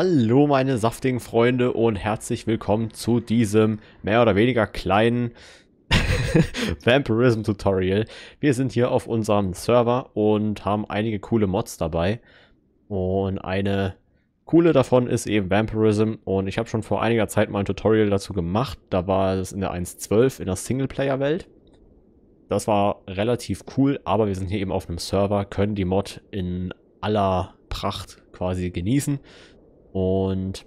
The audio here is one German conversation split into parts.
Hallo meine saftigen Freunde und herzlich willkommen zu diesem mehr oder weniger kleinen Vampirism Tutorial. Wir sind hier auf unserem Server und haben einige coole Mods dabei. Und eine coole davon ist eben Vampirism und ich habe schon vor einiger Zeit mal ein Tutorial dazu gemacht. Da war es in der 1.12 in der Singleplayer-Welt. Das war relativ cool, aber wir sind hier eben auf einem Server, können die Mod in aller Pracht quasi genießen. Und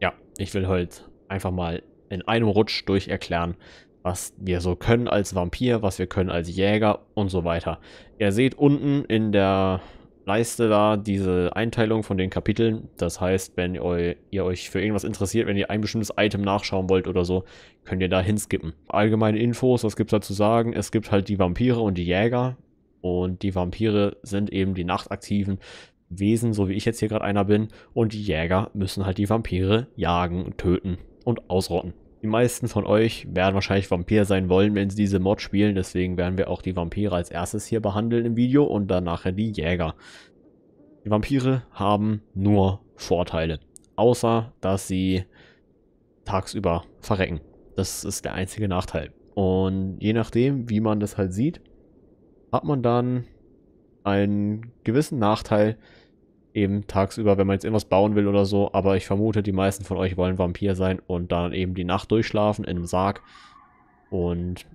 ja, ich will heute halt einfach mal in einem Rutsch durch erklären, was wir so können als Vampir, was wir können als Jäger und so weiter. Ihr seht unten in der Leiste da diese Einteilung von den Kapiteln. Das heißt, wenn ihr euch für irgendwas interessiert, wenn ihr ein bestimmtes Item nachschauen wollt oder so, könnt ihr da hinskippen. Allgemeine Infos, was gibt's da zu sagen? Es gibt halt die Vampire und die Jäger. Und die Vampire sind eben die nachtaktiven, Wesen, so wie ich jetzt hier gerade einer bin, und die Jäger müssen halt die Vampire jagen, töten und ausrotten. Die meisten von euch werden wahrscheinlich Vampir sein wollen, wenn sie diese Mod spielen, deswegen werden wir auch die Vampire als erstes hier behandeln im Video und danach die Jäger. Die Vampire haben nur Vorteile, außer dass sie tagsüber verrecken. Das ist der einzige Nachteil. Und je nachdem, wie man das halt sieht, hat man dann einen gewissen Nachteil, eben tagsüber, wenn man jetzt irgendwas bauen will oder so. Aber ich vermute, die meisten von euch wollen Vampir sein und dann eben die Nacht durchschlafen in einem Sarg. Und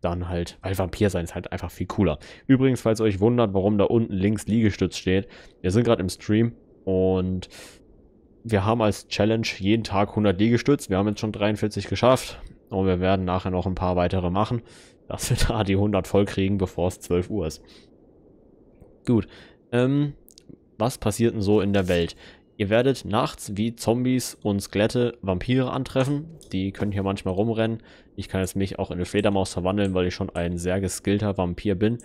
dann halt, weil Vampir sein ist halt einfach viel cooler. Übrigens, falls ihr euch wundert, warum da unten links Liegestütz steht, wir sind gerade im Stream und wir haben als Challenge jeden Tag 100 Liegestütz. Wir haben jetzt schon 43 geschafft und wir werden nachher noch ein paar weitere machen, dass wir da die 100 voll kriegen, bevor es 12 Uhr ist. Gut, ähm, was passiert denn so in der Welt? Ihr werdet nachts wie Zombies und Skelette Vampire antreffen. Die können hier manchmal rumrennen. Ich kann jetzt mich auch in eine Fledermaus verwandeln, weil ich schon ein sehr geskillter Vampir bin.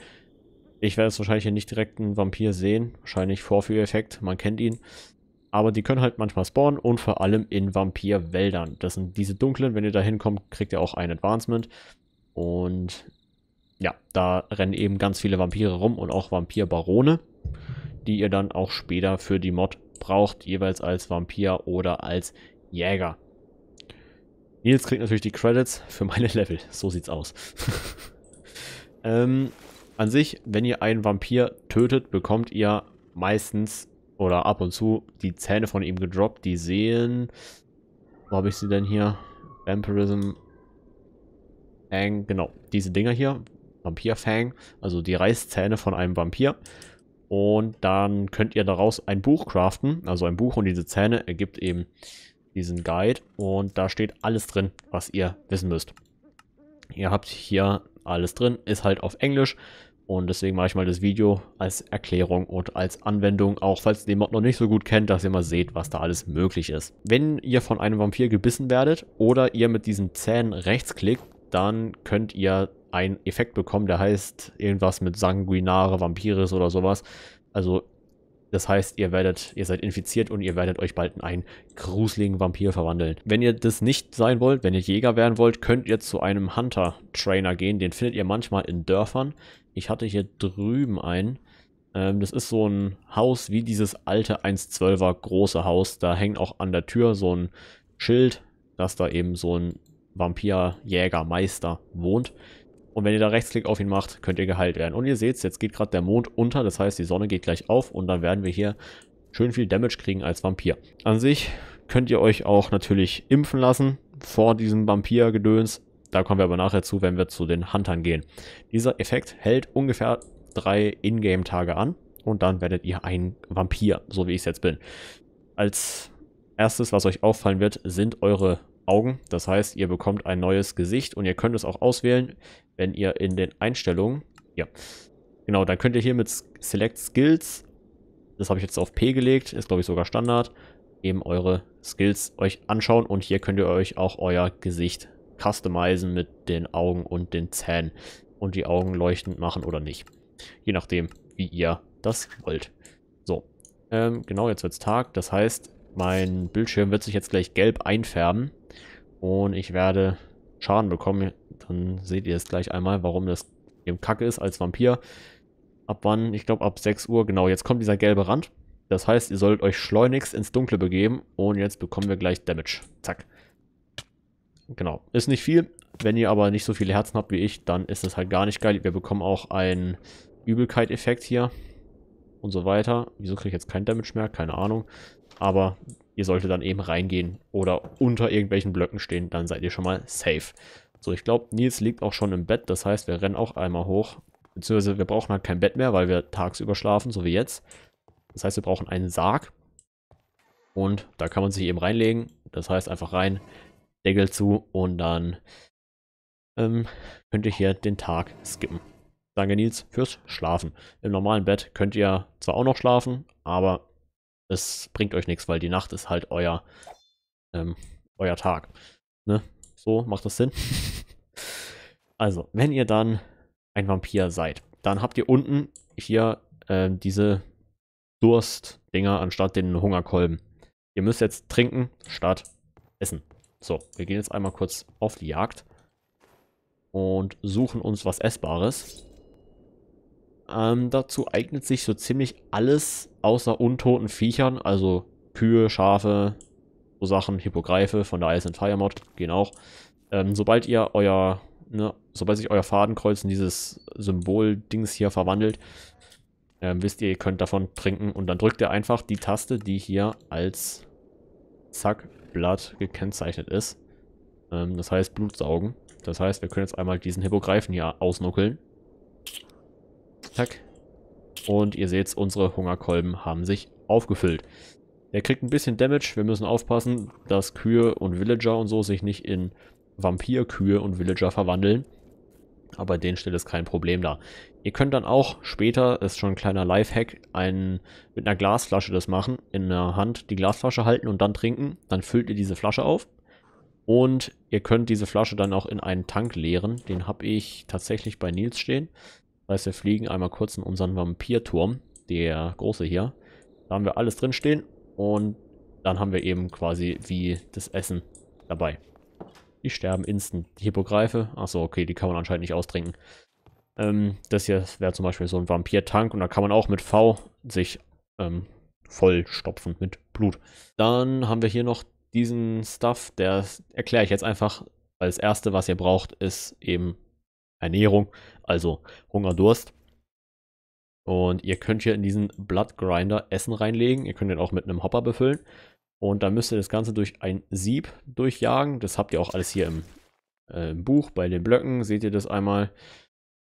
Ich werde jetzt wahrscheinlich hier nicht direkt einen Vampir sehen. Wahrscheinlich Vorführeffekt, man kennt ihn. Aber die können halt manchmal spawnen und vor allem in Vampirwäldern. Das sind diese dunklen. Wenn ihr da hinkommt, kriegt ihr auch ein Advancement. Und ja, da rennen eben ganz viele Vampire rum und auch Vampirbarone. barone die ihr dann auch später für die Mod braucht, jeweils als Vampir oder als Jäger. Nils kriegt natürlich die Credits für meine Level. So sieht's aus. ähm, an sich, wenn ihr einen Vampir tötet, bekommt ihr meistens oder ab und zu die Zähne von ihm gedroppt, die Seelen. Wo habe ich sie denn hier? Vampirism. Fang, genau, diese Dinger hier. Vampir Fang, also die Reißzähne von einem Vampir. Und dann könnt ihr daraus ein Buch craften, also ein Buch und diese Zähne ergibt eben diesen Guide. Und da steht alles drin, was ihr wissen müsst. Ihr habt hier alles drin, ist halt auf Englisch. Und deswegen mache ich mal das Video als Erklärung und als Anwendung, auch falls ihr den Mod noch nicht so gut kennt, dass ihr mal seht, was da alles möglich ist. Wenn ihr von einem Vampir gebissen werdet oder ihr mit diesen Zähnen rechts klickt, dann könnt ihr einen Effekt bekommen, der heißt irgendwas mit sanguinare Vampiris oder sowas. Also das heißt, ihr werdet, ihr seid infiziert und ihr werdet euch bald in einen gruseligen Vampir verwandeln. Wenn ihr das nicht sein wollt, wenn ihr Jäger werden wollt, könnt ihr zu einem Hunter-Trainer gehen. Den findet ihr manchmal in Dörfern. Ich hatte hier drüben einen. Ähm, das ist so ein Haus wie dieses alte 1,12er große Haus. Da hängt auch an der Tür so ein Schild, dass da eben so ein Vampir-Jägermeister wohnt. Und wenn ihr da Rechtsklick auf ihn macht, könnt ihr geheilt werden. Und ihr seht, jetzt geht gerade der Mond unter, das heißt, die Sonne geht gleich auf und dann werden wir hier schön viel Damage kriegen als Vampir. An sich könnt ihr euch auch natürlich impfen lassen vor diesem Vampir-Gedöns. Da kommen wir aber nachher zu, wenn wir zu den Huntern gehen. Dieser Effekt hält ungefähr drei Ingame-Tage an und dann werdet ihr ein Vampir, so wie ich es jetzt bin. Als erstes, was euch auffallen wird, sind eure Augen. Das heißt, ihr bekommt ein neues Gesicht und ihr könnt es auch auswählen, wenn ihr in den Einstellungen, ja, genau, dann könnt ihr hier mit Select Skills, das habe ich jetzt auf P gelegt, ist glaube ich sogar Standard, eben eure Skills euch anschauen und hier könnt ihr euch auch euer Gesicht customizen mit den Augen und den Zähnen und die Augen leuchtend machen oder nicht. Je nachdem, wie ihr das wollt. So, ähm, genau, jetzt wird es Tag. Das heißt, mein Bildschirm wird sich jetzt gleich gelb einfärben. Und ich werde Schaden bekommen. Dann seht ihr es gleich einmal, warum das eben kacke ist als Vampir. Ab wann? Ich glaube ab 6 Uhr. Genau, jetzt kommt dieser gelbe Rand. Das heißt, ihr solltet euch schleunigst ins Dunkle begeben. Und jetzt bekommen wir gleich Damage. Zack. Genau, ist nicht viel. Wenn ihr aber nicht so viele Herzen habt wie ich, dann ist es halt gar nicht geil. Wir bekommen auch einen Übelkeit-Effekt hier. Und so weiter. Wieso kriege ich jetzt kein Damage mehr? Keine Ahnung. Aber Ihr solltet dann eben reingehen oder unter irgendwelchen Blöcken stehen, dann seid ihr schon mal safe. So, ich glaube, Nils liegt auch schon im Bett, das heißt, wir rennen auch einmal hoch. Beziehungsweise wir brauchen halt kein Bett mehr, weil wir tagsüber schlafen, so wie jetzt. Das heißt, wir brauchen einen Sarg. Und da kann man sich eben reinlegen. Das heißt, einfach rein, Deckel zu und dann ähm, könnt ihr hier den Tag skippen. Danke Nils fürs Schlafen. Im normalen Bett könnt ihr zwar auch noch schlafen, aber es bringt euch nichts, weil die Nacht ist halt euer, ähm, euer Tag. Ne? So macht das Sinn. also, wenn ihr dann ein Vampir seid, dann habt ihr unten hier äh, diese Durstdinger anstatt den Hungerkolben. Ihr müsst jetzt trinken statt essen. So, wir gehen jetzt einmal kurz auf die Jagd und suchen uns was Essbares. Ähm, dazu eignet sich so ziemlich alles außer untoten Viechern, also Kühe, Schafe, so Sachen, Hippogreife von der Ice and Fire Mod gehen auch. Ähm, sobald ihr euer, ne, sobald sich euer Fadenkreuz in dieses Symbol-Dings hier verwandelt, ähm, wisst ihr, ihr könnt davon trinken und dann drückt ihr einfach die Taste, die hier als Zack Blatt gekennzeichnet ist. Ähm, das heißt Blutsaugen. Das heißt, wir können jetzt einmal diesen Hippogreifen hier ausnuckeln. Zack. Und ihr seht, unsere Hungerkolben haben sich aufgefüllt. Er kriegt ein bisschen Damage. Wir müssen aufpassen, dass Kühe und Villager und so sich nicht in Vampirkühe und Villager verwandeln. Aber den stellt es kein Problem dar. Ihr könnt dann auch später, das ist schon ein kleiner Lifehack, einen, mit einer Glasflasche das machen. In der Hand die Glasflasche halten und dann trinken. Dann füllt ihr diese Flasche auf. Und ihr könnt diese Flasche dann auch in einen Tank leeren. Den habe ich tatsächlich bei Nils stehen. Das heißt, wir fliegen einmal kurz in unseren Vampirturm, der große hier. Da haben wir alles drin stehen und dann haben wir eben quasi wie das Essen dabei. Die sterben instant. Die Hippogreife, achso, okay, die kann man anscheinend nicht austrinken. Ähm, das hier wäre zum Beispiel so ein Vampirtank und da kann man auch mit V sich ähm, vollstopfen mit Blut. Dann haben wir hier noch diesen Stuff, der erkläre ich jetzt einfach. Als erste, was ihr braucht, ist eben Ernährung, also Hunger, Durst. Und ihr könnt hier in diesen Blood Grinder Essen reinlegen. Ihr könnt den auch mit einem Hopper befüllen. Und dann müsst ihr das Ganze durch ein Sieb durchjagen. Das habt ihr auch alles hier im, äh, im Buch bei den Blöcken. Seht ihr das einmal?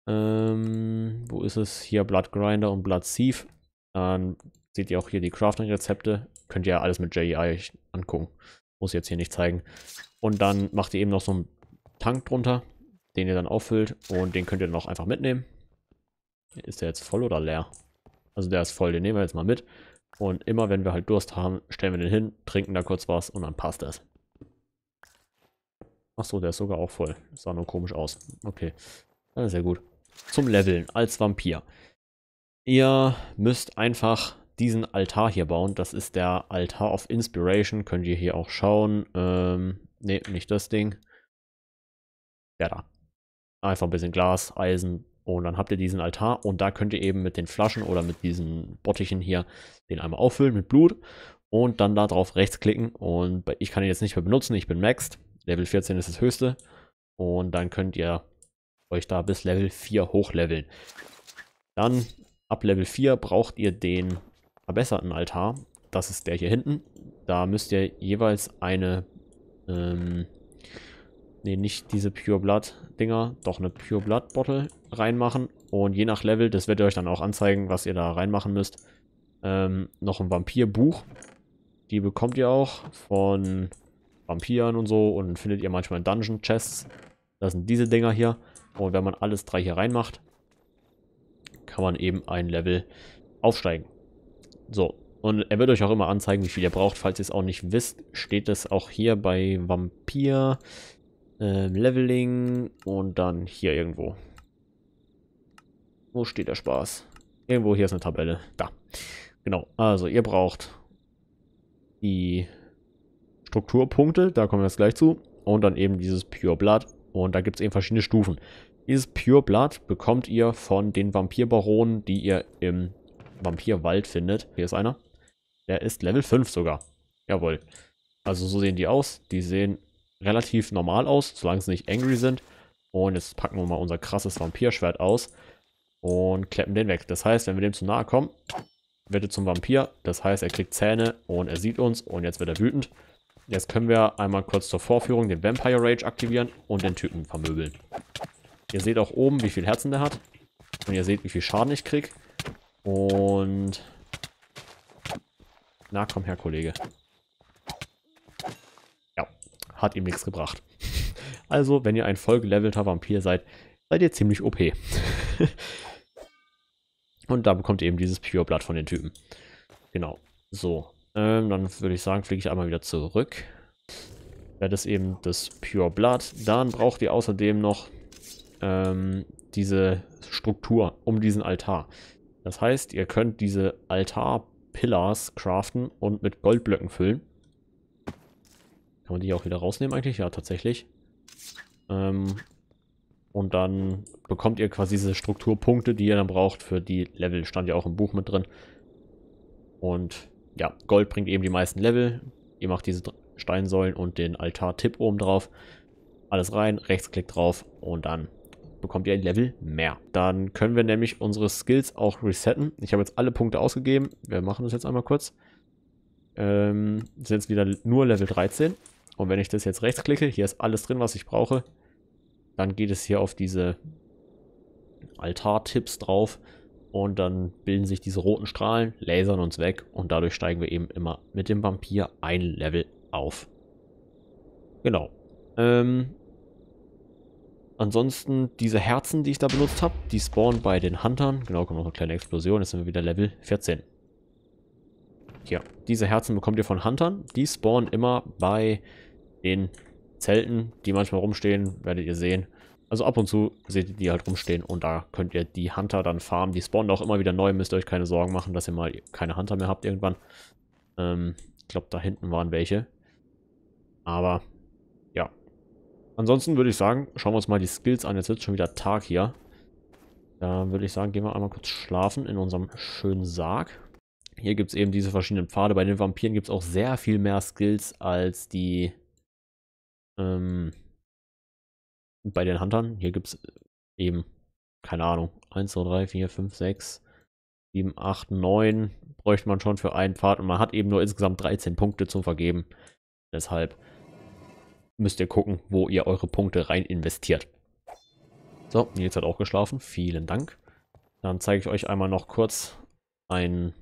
Ähm, wo ist es? Hier Blood Grinder und Blood Sieve. Dann seht ihr auch hier die Crafting-Rezepte. Könnt ihr ja alles mit JEI angucken. Muss jetzt hier nicht zeigen. Und dann macht ihr eben noch so einen Tank drunter den ihr dann auffüllt und den könnt ihr dann auch einfach mitnehmen. Ist der jetzt voll oder leer? Also der ist voll, den nehmen wir jetzt mal mit. Und immer wenn wir halt Durst haben, stellen wir den hin, trinken da kurz was und dann passt das. Achso, der ist sogar auch voll. sah nur komisch aus. Okay, ja, sehr gut. Zum Leveln als Vampir. Ihr müsst einfach diesen Altar hier bauen. Das ist der Altar of Inspiration. Könnt ihr hier auch schauen. Ähm, ne, nicht das Ding. Ja, da. Einfach ein bisschen Glas, Eisen und dann habt ihr diesen Altar und da könnt ihr eben mit den Flaschen oder mit diesen Bottichen hier den einmal auffüllen mit Blut und dann da drauf rechts klicken und ich kann ihn jetzt nicht mehr benutzen, ich bin maxed. Level 14 ist das höchste und dann könnt ihr euch da bis Level 4 hochleveln. Dann ab Level 4 braucht ihr den verbesserten Altar. Das ist der hier hinten. Da müsst ihr jeweils eine ähm, Ne, nicht diese Pure Blood Dinger, doch eine Pure Blood Bottle reinmachen. Und je nach Level, das wird euch dann auch anzeigen, was ihr da reinmachen müsst. Ähm, noch ein Vampirbuch. Die bekommt ihr auch von Vampiren und so und findet ihr manchmal in Dungeon Chests. Das sind diese Dinger hier. Und wenn man alles drei hier reinmacht, kann man eben ein Level aufsteigen. So, und er wird euch auch immer anzeigen, wie viel ihr braucht. Falls ihr es auch nicht wisst, steht es auch hier bei Vampir. Ähm, Leveling und dann hier irgendwo. Wo steht der Spaß? Irgendwo hier ist eine Tabelle. Da. Genau. Also ihr braucht die Strukturpunkte. Da kommen wir jetzt gleich zu. Und dann eben dieses Pure Blood. Und da gibt es eben verschiedene Stufen. Dieses Pure Blood bekommt ihr von den Vampirbaronen, die ihr im Vampirwald findet. Hier ist einer. Der ist Level 5 sogar. Jawohl. Also so sehen die aus. Die sehen relativ normal aus, solange sie nicht angry sind. Und jetzt packen wir mal unser krasses Vampirschwert aus und kleppen den weg. Das heißt, wenn wir dem zu nahe kommen, wird er zum Vampir. Das heißt, er kriegt Zähne und er sieht uns und jetzt wird er wütend. Jetzt können wir einmal kurz zur Vorführung den Vampire Rage aktivieren und den Typen vermöbeln. Ihr seht auch oben, wie viel Herzen der hat. Und ihr seht, wie viel Schaden ich kriege. Und... Na, komm her, Kollege hat ihm nichts gebracht. Also, wenn ihr ein vollgelevelter Vampir seid, seid ihr ziemlich OP. Und da bekommt ihr eben dieses Pure Blood von den Typen. Genau. So. Ähm, dann würde ich sagen, fliege ich einmal wieder zurück. das ist eben das Pure Blood. Dann braucht ihr außerdem noch ähm, diese Struktur um diesen Altar. Das heißt, ihr könnt diese Altar-Pillars craften und mit Goldblöcken füllen. Kann man die auch wieder rausnehmen eigentlich? Ja, tatsächlich. Ähm, und dann bekommt ihr quasi diese Strukturpunkte, die ihr dann braucht für die Level. Stand ja auch im Buch mit drin. Und ja, Gold bringt eben die meisten Level. Ihr macht diese Steinsäulen und den Altar-Tipp oben drauf. Alles rein, rechtsklick drauf und dann bekommt ihr ein Level mehr. Dann können wir nämlich unsere Skills auch resetten. Ich habe jetzt alle Punkte ausgegeben. Wir machen das jetzt einmal kurz. Ähm, sind jetzt wieder nur Level 13. Und wenn ich das jetzt rechts klicke, hier ist alles drin, was ich brauche. Dann geht es hier auf diese Altar-Tipps drauf und dann bilden sich diese roten Strahlen, lasern uns weg und dadurch steigen wir eben immer mit dem Vampir ein Level auf. Genau. Ähm, ansonsten diese Herzen, die ich da benutzt habe, die spawnen bei den Huntern. Genau, kommt noch eine kleine Explosion, jetzt sind wir wieder Level 14. Hier, diese Herzen bekommt ihr von Huntern. Die spawnen immer bei den Zelten, die manchmal rumstehen, werdet ihr sehen. Also ab und zu seht ihr die halt rumstehen und da könnt ihr die Hunter dann farmen. Die spawnen auch immer wieder neu, müsst ihr euch keine Sorgen machen, dass ihr mal keine Hunter mehr habt irgendwann. Ähm, ich glaube, da hinten waren welche. Aber, ja. Ansonsten würde ich sagen, schauen wir uns mal die Skills an. Jetzt wird schon wieder Tag hier. Da würde ich sagen, gehen wir einmal kurz schlafen in unserem schönen Sarg. Hier gibt es eben diese verschiedenen Pfade. Bei den Vampiren gibt es auch sehr viel mehr Skills als die ähm, bei den Huntern, hier gibt es äh, eben, keine Ahnung, 1, 2, 3, 4, 5, 6, 7, 8, 9 bräuchte man schon für einen Pfad und man hat eben nur insgesamt 13 Punkte zum Vergeben. Deshalb müsst ihr gucken, wo ihr eure Punkte rein investiert. So, Nils hat auch geschlafen. Vielen Dank. Dann zeige ich euch einmal noch kurz einen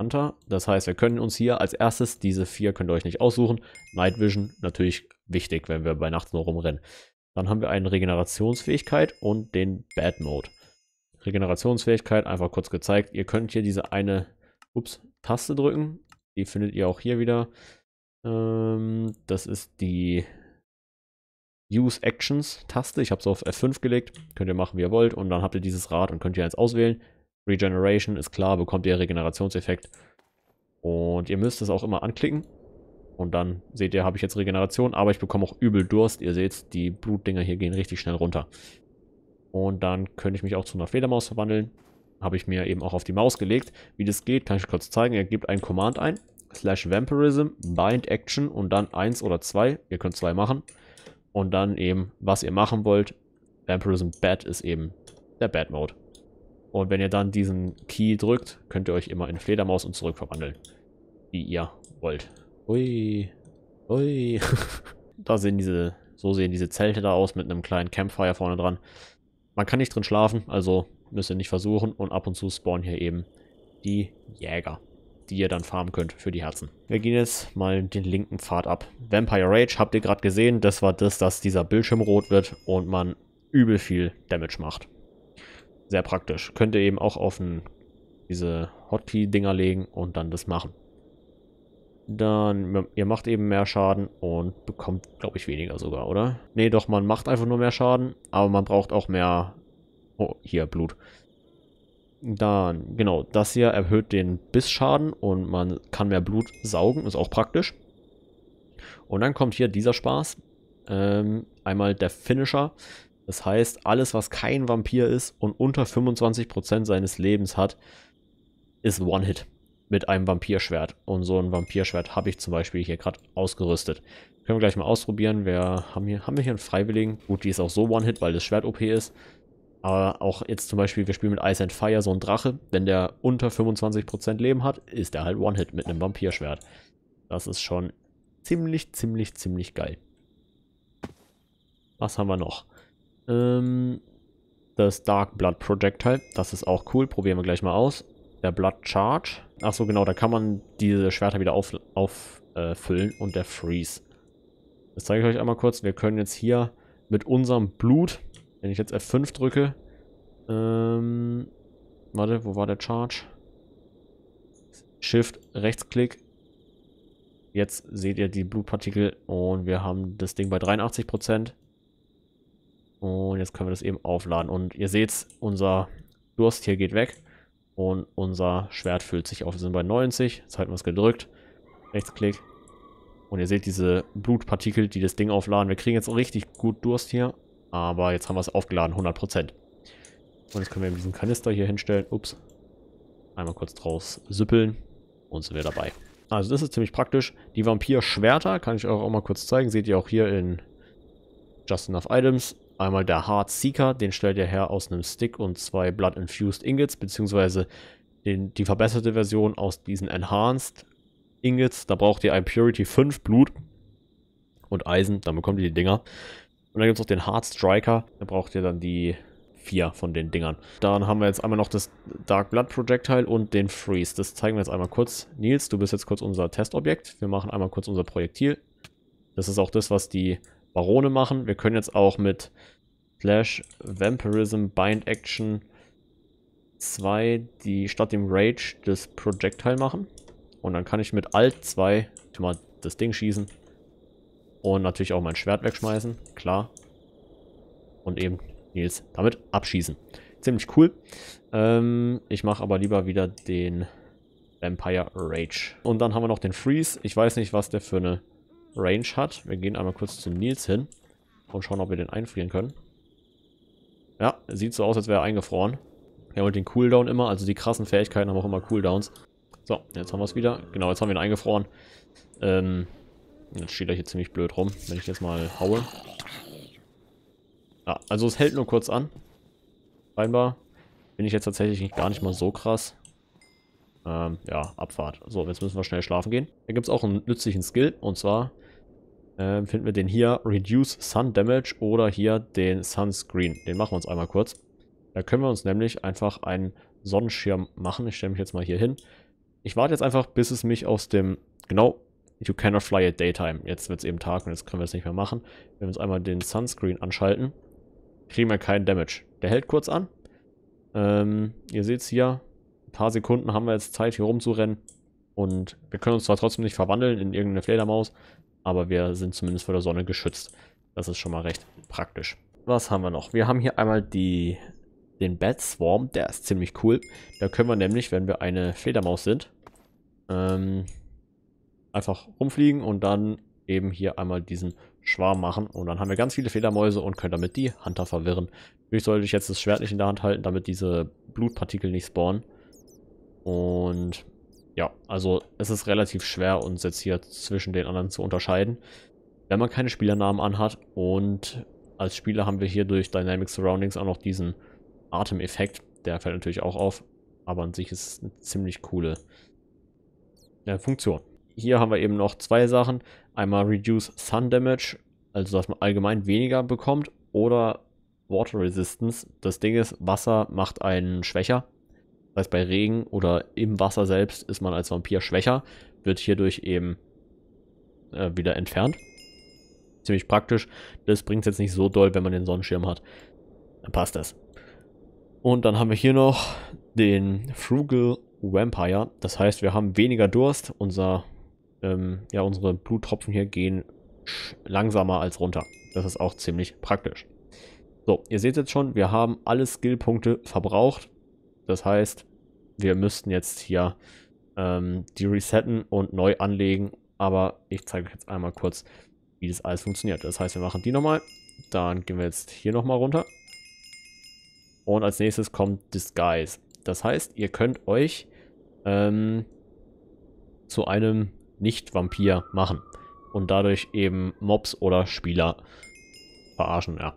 Hunter. Das heißt, wir können uns hier als erstes, diese vier könnt ihr euch nicht aussuchen. Night Vision, natürlich wichtig, wenn wir bei Nacht nur rumrennen. Dann haben wir eine Regenerationsfähigkeit und den Bad Mode. Regenerationsfähigkeit, einfach kurz gezeigt. Ihr könnt hier diese eine ups, Taste drücken. Die findet ihr auch hier wieder. Ähm, das ist die Use Actions Taste. Ich habe es auf F5 gelegt. Könnt ihr machen, wie ihr wollt. Und dann habt ihr dieses Rad und könnt ihr eins auswählen. Regeneration ist klar, bekommt ihr Regenerationseffekt. Und ihr müsst es auch immer anklicken. Und dann seht ihr, habe ich jetzt Regeneration, aber ich bekomme auch übel Durst. Ihr seht, die Blutdinger hier gehen richtig schnell runter. Und dann könnte ich mich auch zu einer Fledermaus verwandeln. Habe ich mir eben auch auf die Maus gelegt. Wie das geht, kann ich kurz zeigen. Ihr gebt einen Command ein. Slash Vampirism, Bind Action und dann 1 oder 2. Ihr könnt 2 machen. Und dann eben, was ihr machen wollt. Vampirism Bad ist eben der Bad Mode. Und wenn ihr dann diesen Key drückt, könnt ihr euch immer in Fledermaus und zurück verwandeln. Wie ihr wollt. Ui. Ui. da sehen diese, so sehen diese Zelte da aus mit einem kleinen Campfire vorne dran. Man kann nicht drin schlafen, also müsst ihr nicht versuchen. Und ab und zu spawnen hier eben die Jäger, die ihr dann farmen könnt für die Herzen. Wir gehen jetzt mal den linken Pfad ab. Vampire Rage habt ihr gerade gesehen. Das war das, dass dieser Bildschirm rot wird und man übel viel Damage macht sehr praktisch. Könnt ihr eben auch auf ein, diese Hotkey-Dinger legen und dann das machen. Dann, ihr macht eben mehr Schaden und bekommt, glaube ich, weniger sogar, oder? Ne, doch, man macht einfach nur mehr Schaden, aber man braucht auch mehr... Oh, hier, Blut. Dann, genau, das hier erhöht den Bissschaden und man kann mehr Blut saugen, ist auch praktisch. Und dann kommt hier dieser Spaß. Ähm, einmal der Finisher. Das heißt, alles, was kein Vampir ist und unter 25% seines Lebens hat, ist One-Hit mit einem Vampirschwert. Und so ein Vampirschwert habe ich zum Beispiel hier gerade ausgerüstet. Können wir gleich mal ausprobieren. Wir haben hier, haben wir hier einen Freiwilligen. Gut, die ist auch so One-Hit, weil das Schwert OP ist. Aber auch jetzt zum Beispiel, wir spielen mit Ice and Fire so ein Drache. Wenn der unter 25% Leben hat, ist der halt One-Hit mit einem Vampirschwert. Das ist schon ziemlich, ziemlich, ziemlich geil. Was haben wir noch? Ähm, das Dark Blood Projectile. Halt, das ist auch cool. Probieren wir gleich mal aus. Der Blood Charge. Achso, genau, da kann man diese Schwerter wieder auffüllen auf, äh, und der Freeze. Das zeige ich euch einmal kurz. Wir können jetzt hier mit unserem Blut, wenn ich jetzt F5 drücke, ähm, warte, wo war der Charge? Shift, Rechtsklick. Jetzt seht ihr die Blutpartikel und wir haben das Ding bei 83%. Und jetzt können wir das eben aufladen. Und ihr seht, unser Durst hier geht weg. Und unser Schwert füllt sich auf. Wir sind bei 90. Jetzt halten wir es gedrückt. Rechtsklick. Und ihr seht diese Blutpartikel, die das Ding aufladen. Wir kriegen jetzt richtig gut Durst hier. Aber jetzt haben wir es aufgeladen, 100%. Und jetzt können wir eben diesen Kanister hier hinstellen. Ups. Einmal kurz draus süppeln. Und sind wir dabei. Also das ist ziemlich praktisch. Die Vampir-Schwerter kann ich euch auch mal kurz zeigen. Seht ihr auch hier in Just Enough Items. Einmal der Heart Seeker, den stellt ihr her aus einem Stick und zwei Blood Infused Ingots, beziehungsweise den, die verbesserte Version aus diesen Enhanced Ingots. Da braucht ihr Impurity 5 Blut und Eisen, dann bekommt ihr die Dinger. Und dann gibt es noch den Heart Striker, da braucht ihr dann die vier von den Dingern. Dann haben wir jetzt einmal noch das Dark Blood Projectile und den Freeze. Das zeigen wir jetzt einmal kurz. Nils, du bist jetzt kurz unser Testobjekt. Wir machen einmal kurz unser Projektil. Das ist auch das, was die Barone machen. Wir können jetzt auch mit Slash Vampirism, Bind Action 2, die statt dem Rage das Projectile machen. Und dann kann ich mit Alt 2 mal das Ding schießen. Und natürlich auch mein Schwert wegschmeißen, klar. Und eben Nils damit abschießen. Ziemlich cool. Ähm, ich mache aber lieber wieder den Vampire Rage. Und dann haben wir noch den Freeze. Ich weiß nicht, was der für eine Range hat. Wir gehen einmal kurz zu Nils hin und schauen, ob wir den einfrieren können. Ja, sieht so aus, als wäre er eingefroren. Wir haben halt den Cooldown immer, also die krassen Fähigkeiten haben auch immer Cooldowns. So, jetzt haben wir es wieder. Genau, jetzt haben wir ihn eingefroren. Ähm, jetzt steht er hier ziemlich blöd rum, wenn ich jetzt mal haue. Ja, also es hält nur kurz an. Scheinbar bin ich jetzt tatsächlich gar nicht mal so krass. Ähm, ja, Abfahrt. So, jetzt müssen wir schnell schlafen gehen. Da gibt es auch einen nützlichen Skill, und zwar ähm, finden wir den hier, Reduce Sun Damage oder hier den Sunscreen. Den machen wir uns einmal kurz. Da können wir uns nämlich einfach einen Sonnenschirm machen. Ich stelle mich jetzt mal hier hin. Ich warte jetzt einfach, bis es mich aus dem... Genau, you cannot fly at daytime. Jetzt wird es eben Tag und jetzt können wir es nicht mehr machen. Wenn wir uns einmal den Sunscreen anschalten, kriegen wir keinen Damage. Der hält kurz an. Ähm, ihr seht es hier, ein paar Sekunden haben wir jetzt Zeit, hier rumzurennen. Und wir können uns zwar trotzdem nicht verwandeln in irgendeine Fledermaus, aber wir sind zumindest vor der Sonne geschützt. Das ist schon mal recht praktisch. Was haben wir noch? Wir haben hier einmal die, den Bad Swarm, der ist ziemlich cool. Da können wir nämlich, wenn wir eine Fledermaus sind, ähm, einfach rumfliegen und dann eben hier einmal diesen Schwarm machen. Und dann haben wir ganz viele Fledermäuse und können damit die Hunter verwirren. Natürlich sollte ich jetzt das Schwert nicht in der Hand halten, damit diese Blutpartikel nicht spawnen. Und ja, also es ist relativ schwer, uns jetzt hier zwischen den anderen zu unterscheiden, wenn man keine Spielernamen anhat. Und als Spieler haben wir hier durch Dynamic Surroundings auch noch diesen Atemeffekt. Der fällt natürlich auch auf, aber an sich ist es eine ziemlich coole äh, Funktion. Hier haben wir eben noch zwei Sachen. Einmal Reduce Sun Damage, also dass man allgemein weniger bekommt, oder Water Resistance. Das Ding ist, Wasser macht einen schwächer das heißt, bei Regen oder im Wasser selbst ist man als Vampir schwächer, wird hierdurch eben äh, wieder entfernt. Ziemlich praktisch. Das bringt es jetzt nicht so doll, wenn man den Sonnenschirm hat. Dann passt das. Und dann haben wir hier noch den Frugal Vampire. Das heißt, wir haben weniger Durst. Unser, ähm, ja, unsere Bluttropfen hier gehen langsamer als runter. Das ist auch ziemlich praktisch. So, ihr seht jetzt schon, wir haben alle Skillpunkte verbraucht. Das heißt, wir müssten jetzt hier ähm, die resetten und neu anlegen. Aber ich zeige euch jetzt einmal kurz, wie das alles funktioniert. Das heißt, wir machen die nochmal. Dann gehen wir jetzt hier nochmal runter. Und als nächstes kommt Disguise. Das heißt, ihr könnt euch ähm, zu einem Nicht-Vampir machen. Und dadurch eben Mobs oder Spieler verarschen, ja.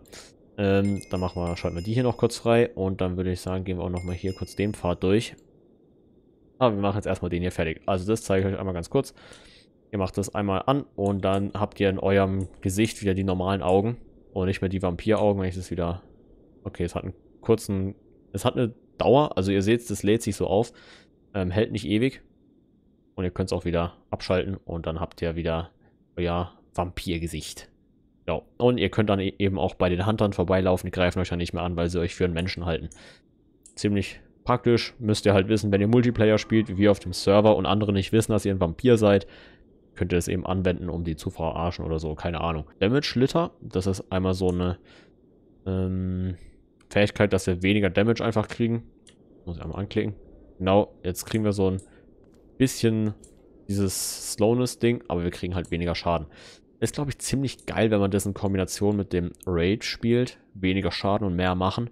Ähm, dann machen wir, schalten wir die hier noch kurz frei und dann würde ich sagen, gehen wir auch nochmal hier kurz den Pfad durch. Aber wir machen jetzt erstmal den hier fertig. Also das zeige ich euch einmal ganz kurz. Ihr macht das einmal an und dann habt ihr in eurem Gesicht wieder die normalen Augen und nicht mehr die Vampiraugen, wenn ich das wieder... Okay, es hat einen kurzen... Es hat eine Dauer, also ihr seht, das lädt sich so auf, ähm, hält nicht ewig. Und ihr könnt es auch wieder abschalten und dann habt ihr wieder euer Vampirgesicht. Ja, und ihr könnt dann e-, eben auch bei den Huntern vorbeilaufen, die greifen euch ja nicht mehr an, weil sie euch für einen Menschen halten. Ziemlich praktisch, müsst ihr halt wissen, wenn ihr Multiplayer spielt, wie wir auf dem Server und andere nicht wissen, dass ihr ein Vampir seid, könnt ihr es eben anwenden, um die zu verarschen oder so, keine Ahnung. Damage Litter, das ist einmal so eine ähm, Fähigkeit, dass wir weniger Damage einfach kriegen. Muss ich einmal anklicken. Genau, jetzt kriegen wir so ein bisschen dieses Slowness-Ding, aber wir kriegen halt weniger Schaden. Ist, glaube ich, ziemlich geil, wenn man das in Kombination mit dem Rage spielt. Weniger Schaden und mehr machen.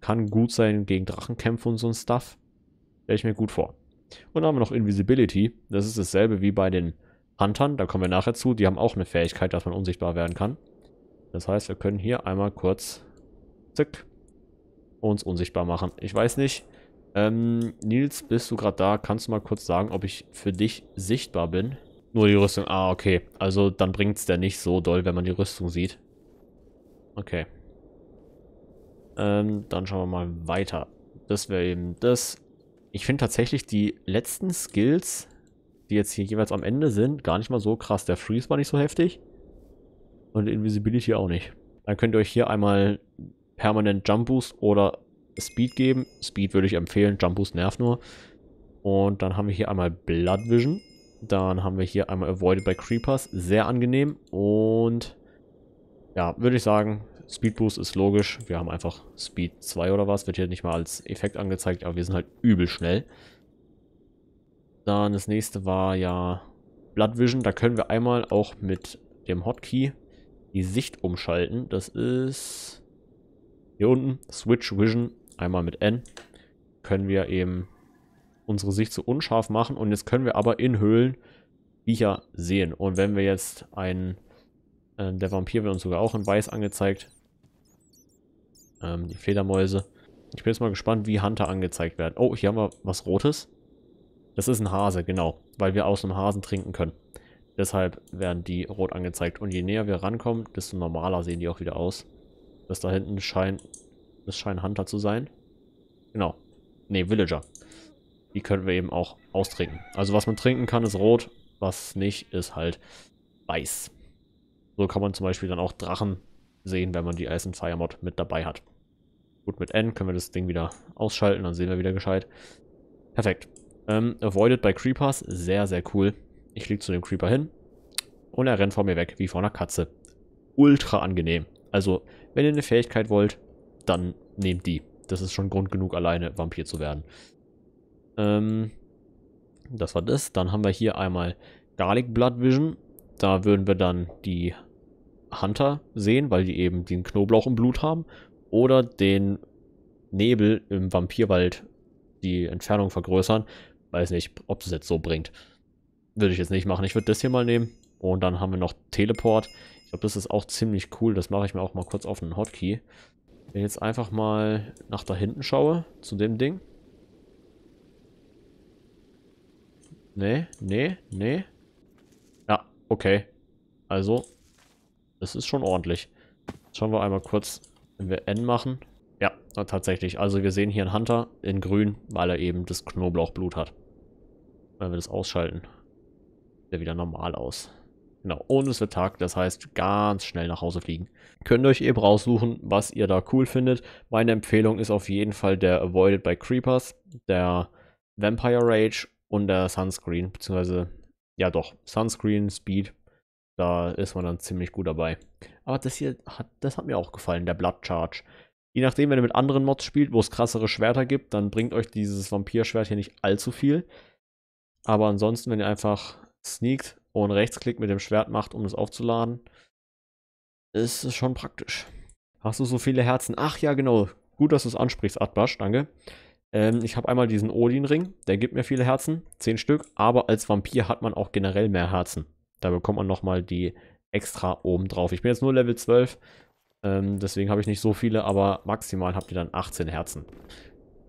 Kann gut sein gegen Drachenkämpfe und so ein Stuff. Stelle ich mir gut vor. Und dann haben wir noch Invisibility. Das ist dasselbe wie bei den Huntern. Da kommen wir nachher zu. Die haben auch eine Fähigkeit, dass man unsichtbar werden kann. Das heißt, wir können hier einmal kurz zick, uns unsichtbar machen. Ich weiß nicht. Ähm, Nils, bist du gerade da? Kannst du mal kurz sagen, ob ich für dich sichtbar bin? Nur die Rüstung. Ah, okay. Also dann bringt es der nicht so doll, wenn man die Rüstung sieht. Okay. Ähm, dann schauen wir mal weiter. Das wäre eben das. Ich finde tatsächlich die letzten Skills, die jetzt hier jeweils am Ende sind, gar nicht mal so krass. Der Freeze war nicht so heftig. Und Invisibility auch nicht. Dann könnt ihr euch hier einmal permanent Jump Boost oder Speed geben. Speed würde ich empfehlen, Jump Boost nervt nur. Und dann haben wir hier einmal Blood Vision. Dann haben wir hier einmal Avoided by Creepers, sehr angenehm. Und ja, würde ich sagen, Speed Boost ist logisch. Wir haben einfach Speed 2 oder was, wird hier nicht mal als Effekt angezeigt, aber wir sind halt übel schnell. Dann das nächste war ja Blood Vision. Da können wir einmal auch mit dem Hotkey die Sicht umschalten. Das ist hier unten Switch Vision. Einmal mit N können wir eben unsere Sicht so unscharf machen. Und jetzt können wir aber in Höhlen Viecher sehen. Und wenn wir jetzt einen, äh, der Vampir wird uns sogar auch in weiß angezeigt. Ähm, die Fledermäuse. Ich bin jetzt mal gespannt, wie Hunter angezeigt werden. Oh, hier haben wir was Rotes. Das ist ein Hase, genau. Weil wir aus einem Hasen trinken können. Deshalb werden die rot angezeigt. Und je näher wir rankommen, desto normaler sehen die auch wieder aus. Das da hinten scheint, das scheint Hunter zu sein. Genau. Ne, Villager die können wir eben auch austrinken. Also was man trinken kann, ist rot, was nicht, ist halt weiß. So kann man zum Beispiel dann auch Drachen sehen, wenn man die Ice and Fire Mod mit dabei hat. Gut, mit N können wir das Ding wieder ausschalten, dann sehen wir wieder gescheit. Perfekt. Ähm, avoided by Creepers, sehr, sehr cool. Ich fliege zu dem Creeper hin und er rennt vor mir weg, wie vor einer Katze. Ultra angenehm. Also, wenn ihr eine Fähigkeit wollt, dann nehmt die. Das ist schon Grund genug, alleine Vampir zu werden. Ähm, das war das. Dann haben wir hier einmal Garlic Blood Vision. Da würden wir dann die Hunter sehen, weil die eben den Knoblauch im Blut haben. Oder den Nebel im Vampirwald die Entfernung vergrößern. Weiß nicht, ob es jetzt so bringt. Würde ich jetzt nicht machen. Ich würde das hier mal nehmen. Und dann haben wir noch Teleport. Ich glaube, das ist auch ziemlich cool. Das mache ich mir auch mal kurz auf einen Hotkey. Wenn ich jetzt einfach mal nach da hinten schaue, zu dem Ding. Nee, nee, nee. Ja, okay. Also, es ist schon ordentlich. schauen wir einmal kurz, wenn wir N machen. Ja, tatsächlich. Also wir sehen hier einen Hunter in grün, weil er eben das Knoblauchblut hat. Wenn wir das ausschalten, sieht er wieder normal aus. Genau, und es wird Tag, das heißt ganz schnell nach Hause fliegen. Könnt ihr euch eben raussuchen, was ihr da cool findet. Meine Empfehlung ist auf jeden Fall der Avoided by Creepers, der Vampire Rage und der Sunscreen, beziehungsweise, ja doch, Sunscreen, Speed, da ist man dann ziemlich gut dabei. Aber das hier, hat, das hat mir auch gefallen, der Blood Charge. Je nachdem, wenn ihr mit anderen Mods spielt, wo es krassere Schwerter gibt, dann bringt euch dieses Vampir-Schwert hier nicht allzu viel. Aber ansonsten, wenn ihr einfach sneakt und Rechtsklick mit dem Schwert macht, um es aufzuladen, ist es schon praktisch. Hast du so viele Herzen? Ach ja, genau. Gut, dass du es ansprichst, Adbash, danke. Ähm, ich habe einmal diesen Odin-Ring, der gibt mir viele Herzen, 10 Stück, aber als Vampir hat man auch generell mehr Herzen. Da bekommt man nochmal die extra oben drauf. Ich bin jetzt nur Level 12, ähm, deswegen habe ich nicht so viele, aber maximal habt ihr dann 18 Herzen,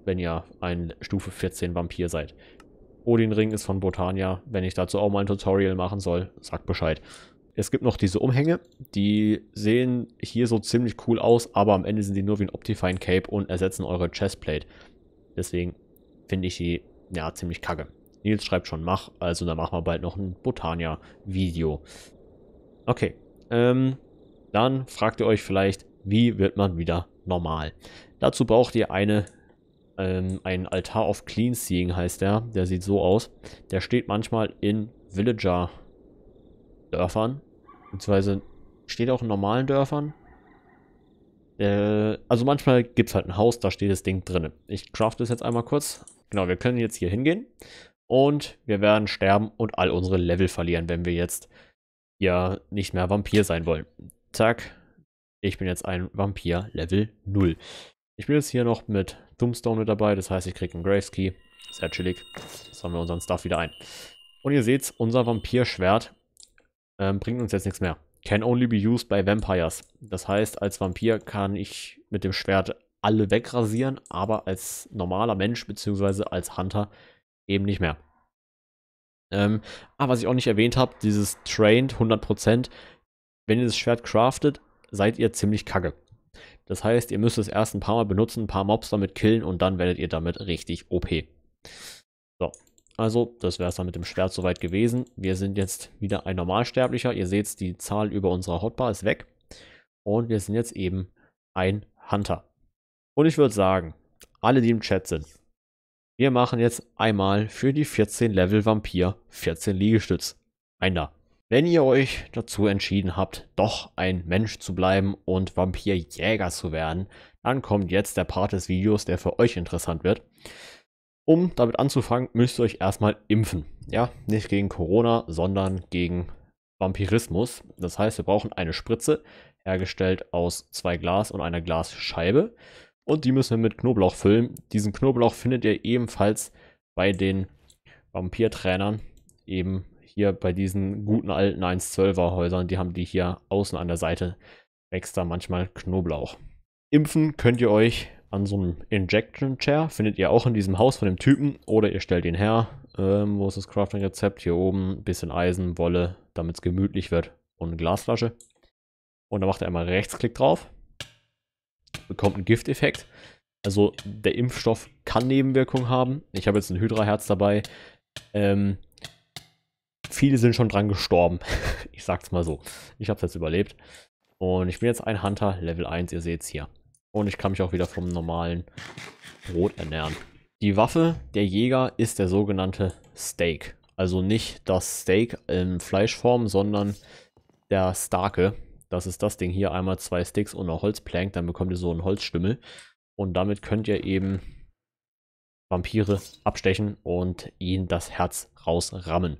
wenn ihr ein Stufe 14 Vampir seid. Odin-Ring ist von Botania. Wenn ich dazu auch mal ein Tutorial machen soll, sagt Bescheid. Es gibt noch diese Umhänge, die sehen hier so ziemlich cool aus, aber am Ende sind die nur wie ein Optifine Cape und ersetzen eure Chestplate. Deswegen finde ich die ja ziemlich kacke. Nils schreibt schon, mach, also dann machen wir bald noch ein Botania-Video. Okay, ähm, dann fragt ihr euch vielleicht, wie wird man wieder normal? Dazu braucht ihr eine, ähm, einen Altar auf Clean Seeing heißt der. Der sieht so aus. Der steht manchmal in Villager-Dörfern, beziehungsweise steht auch in normalen Dörfern. Äh, also manchmal gibt es halt ein Haus, da steht das Ding drin. Ich crafte es jetzt einmal kurz. Genau, wir können jetzt hier hingehen. Und wir werden sterben und all unsere Level verlieren, wenn wir jetzt ja nicht mehr Vampir sein wollen. Zack. Ich bin jetzt ein Vampir Level 0. Ich bin jetzt hier noch mit Doomstone mit dabei. Das heißt, ich kriege einen Graves Key. Sehr chillig. Jetzt haben wir unseren Stuff wieder ein. Und ihr seht, unser Vampirschwert ähm, bringt uns jetzt nichts mehr can only be used by vampires. Das heißt, als Vampir kann ich mit dem Schwert alle wegrasieren, aber als normaler Mensch bzw. als Hunter eben nicht mehr. Ähm, aber was ich auch nicht erwähnt habe, dieses Trained 100%, wenn ihr das Schwert craftet, seid ihr ziemlich kacke. Das heißt, ihr müsst es erst ein paar Mal benutzen, ein paar Mobs damit killen und dann werdet ihr damit richtig OP. So, also, das wäre es dann mit dem Schwert soweit gewesen. Wir sind jetzt wieder ein Normalsterblicher. Ihr seht, die Zahl über unserer Hotbar ist weg. Und wir sind jetzt eben ein Hunter. Und ich würde sagen, alle, die im Chat sind, wir machen jetzt einmal für die 14 Level Vampir 14 Liegestütz. Einer. Wenn ihr euch dazu entschieden habt, doch ein Mensch zu bleiben und Vampirjäger zu werden, dann kommt jetzt der Part des Videos, der für euch interessant wird. Um damit anzufangen, müsst ihr euch erstmal impfen. Ja, nicht gegen Corona, sondern gegen Vampirismus. Das heißt, wir brauchen eine Spritze, hergestellt aus zwei Glas und einer Glasscheibe. Und die müssen wir mit Knoblauch füllen. Diesen Knoblauch findet ihr ebenfalls bei den Vampirtrainern, eben hier bei diesen guten alten 1,12er Häusern. Die haben die hier außen an der Seite, wächst da manchmal Knoblauch. Impfen könnt ihr euch an so einem Injection Chair. Findet ihr auch in diesem Haus von dem Typen. Oder ihr stellt ihn her. Ähm, wo ist das Crafting-Rezept? Hier oben. Bisschen Eisen, Wolle, damit es gemütlich wird. Und eine Glasflasche. Und da macht er einmal Rechtsklick drauf. Bekommt einen Gifteffekt. Also der Impfstoff kann Nebenwirkungen haben. Ich habe jetzt ein Hydra-Herz dabei. Ähm, viele sind schon dran gestorben. ich sag's mal so. Ich habe es jetzt überlebt. Und ich bin jetzt ein Hunter Level 1, ihr seht's hier. Und ich kann mich auch wieder vom normalen Brot ernähren. Die Waffe der Jäger ist der sogenannte Steak. Also nicht das Steak in Fleischform, sondern der Starke. Das ist das Ding hier. Einmal zwei Sticks und eine Holzplank. Dann bekommt ihr so einen Holzstümmel. Und damit könnt ihr eben Vampire abstechen und ihnen das Herz rausrammen.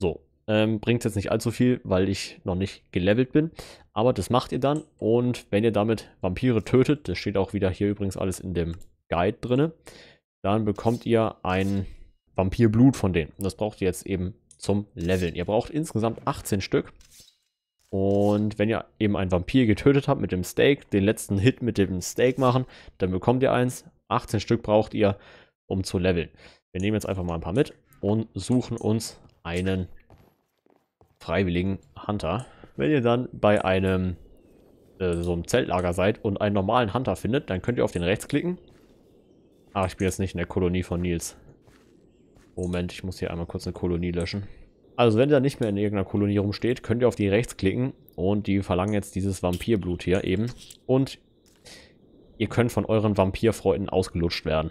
So, ähm, bringt jetzt nicht allzu viel, weil ich noch nicht gelevelt bin. Aber das macht ihr dann. Und wenn ihr damit Vampire tötet, das steht auch wieder hier übrigens alles in dem Guide drin, dann bekommt ihr ein Vampirblut von denen. Und das braucht ihr jetzt eben zum Leveln. Ihr braucht insgesamt 18 Stück. Und wenn ihr eben ein Vampir getötet habt mit dem Steak, den letzten Hit mit dem Steak machen, dann bekommt ihr eins. 18 Stück braucht ihr, um zu leveln. Wir nehmen jetzt einfach mal ein paar mit und suchen uns einen freiwilligen Hunter. Wenn ihr dann bei einem äh, so einem Zeltlager seid und einen normalen Hunter findet, dann könnt ihr auf den rechts klicken. Ah, ich bin jetzt nicht in der Kolonie von Nils. Moment, ich muss hier einmal kurz eine Kolonie löschen. Also wenn ihr nicht mehr in irgendeiner Kolonie rumsteht, könnt ihr auf die rechts klicken und die verlangen jetzt dieses Vampirblut hier eben. Und ihr könnt von euren Vampirfreunden ausgelutscht werden.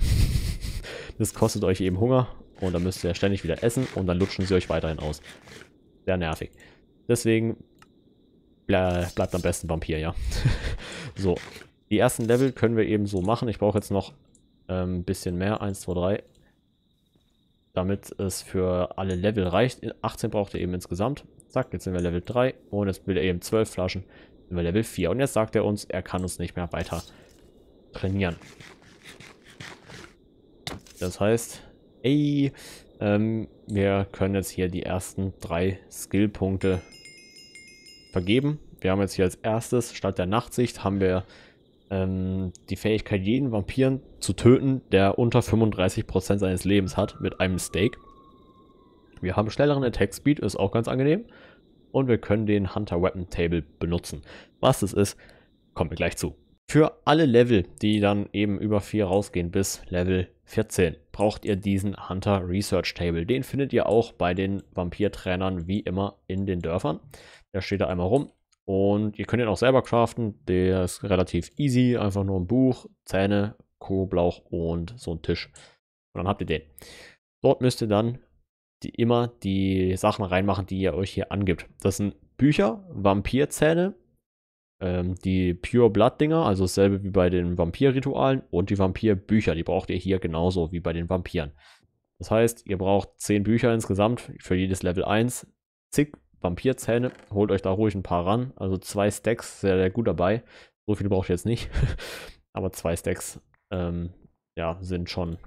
das kostet euch eben Hunger und dann müsst ihr ständig wieder essen und dann lutschen sie euch weiterhin aus sehr nervig. Deswegen ble bleibt am besten Vampir, ja. so, die ersten Level können wir eben so machen. Ich brauche jetzt noch ein ähm, bisschen mehr, 1, 2, 3, damit es für alle Level reicht. 18 braucht er eben insgesamt. Zack, jetzt sind wir Level 3 und jetzt will er eben 12 Flaschen, sind wir Level 4. Und jetzt sagt er uns, er kann uns nicht mehr weiter trainieren. Das heißt, ey, ähm, wir können jetzt hier die ersten drei Skillpunkte vergeben. Wir haben jetzt hier als erstes, statt der Nachtsicht, haben wir ähm, die Fähigkeit, jeden Vampiren zu töten, der unter 35% seines Lebens hat, mit einem Steak. Wir haben schnelleren Attack Speed, ist auch ganz angenehm. Und wir können den Hunter Weapon Table benutzen. Was das ist, kommen wir gleich zu. Für alle Level, die dann eben über 4 rausgehen, bis Level 14 braucht ihr diesen Hunter Research Table. Den findet ihr auch bei den Vampirtrainern wie immer in den Dörfern. Der steht da einmal rum. Und ihr könnt ihn auch selber craften. Der ist relativ easy. Einfach nur ein Buch, Zähne, Knoblauch und so ein Tisch. Und dann habt ihr den. Dort müsst ihr dann die, immer die Sachen reinmachen, die ihr euch hier angibt. Das sind Bücher, Vampirzähne, ähm, die Pure Blood Dinger, also dasselbe wie bei den Vampirritualen und die Vampirbücher, Die braucht ihr hier genauso wie bei den Vampiren. Das heißt, ihr braucht 10 Bücher insgesamt für jedes Level 1. Zig Vampirzähne, holt euch da ruhig ein paar ran. Also zwei Stacks, sehr, sehr gut dabei. So viele braucht ihr jetzt nicht. Aber zwei Stacks ähm, ja, sind schon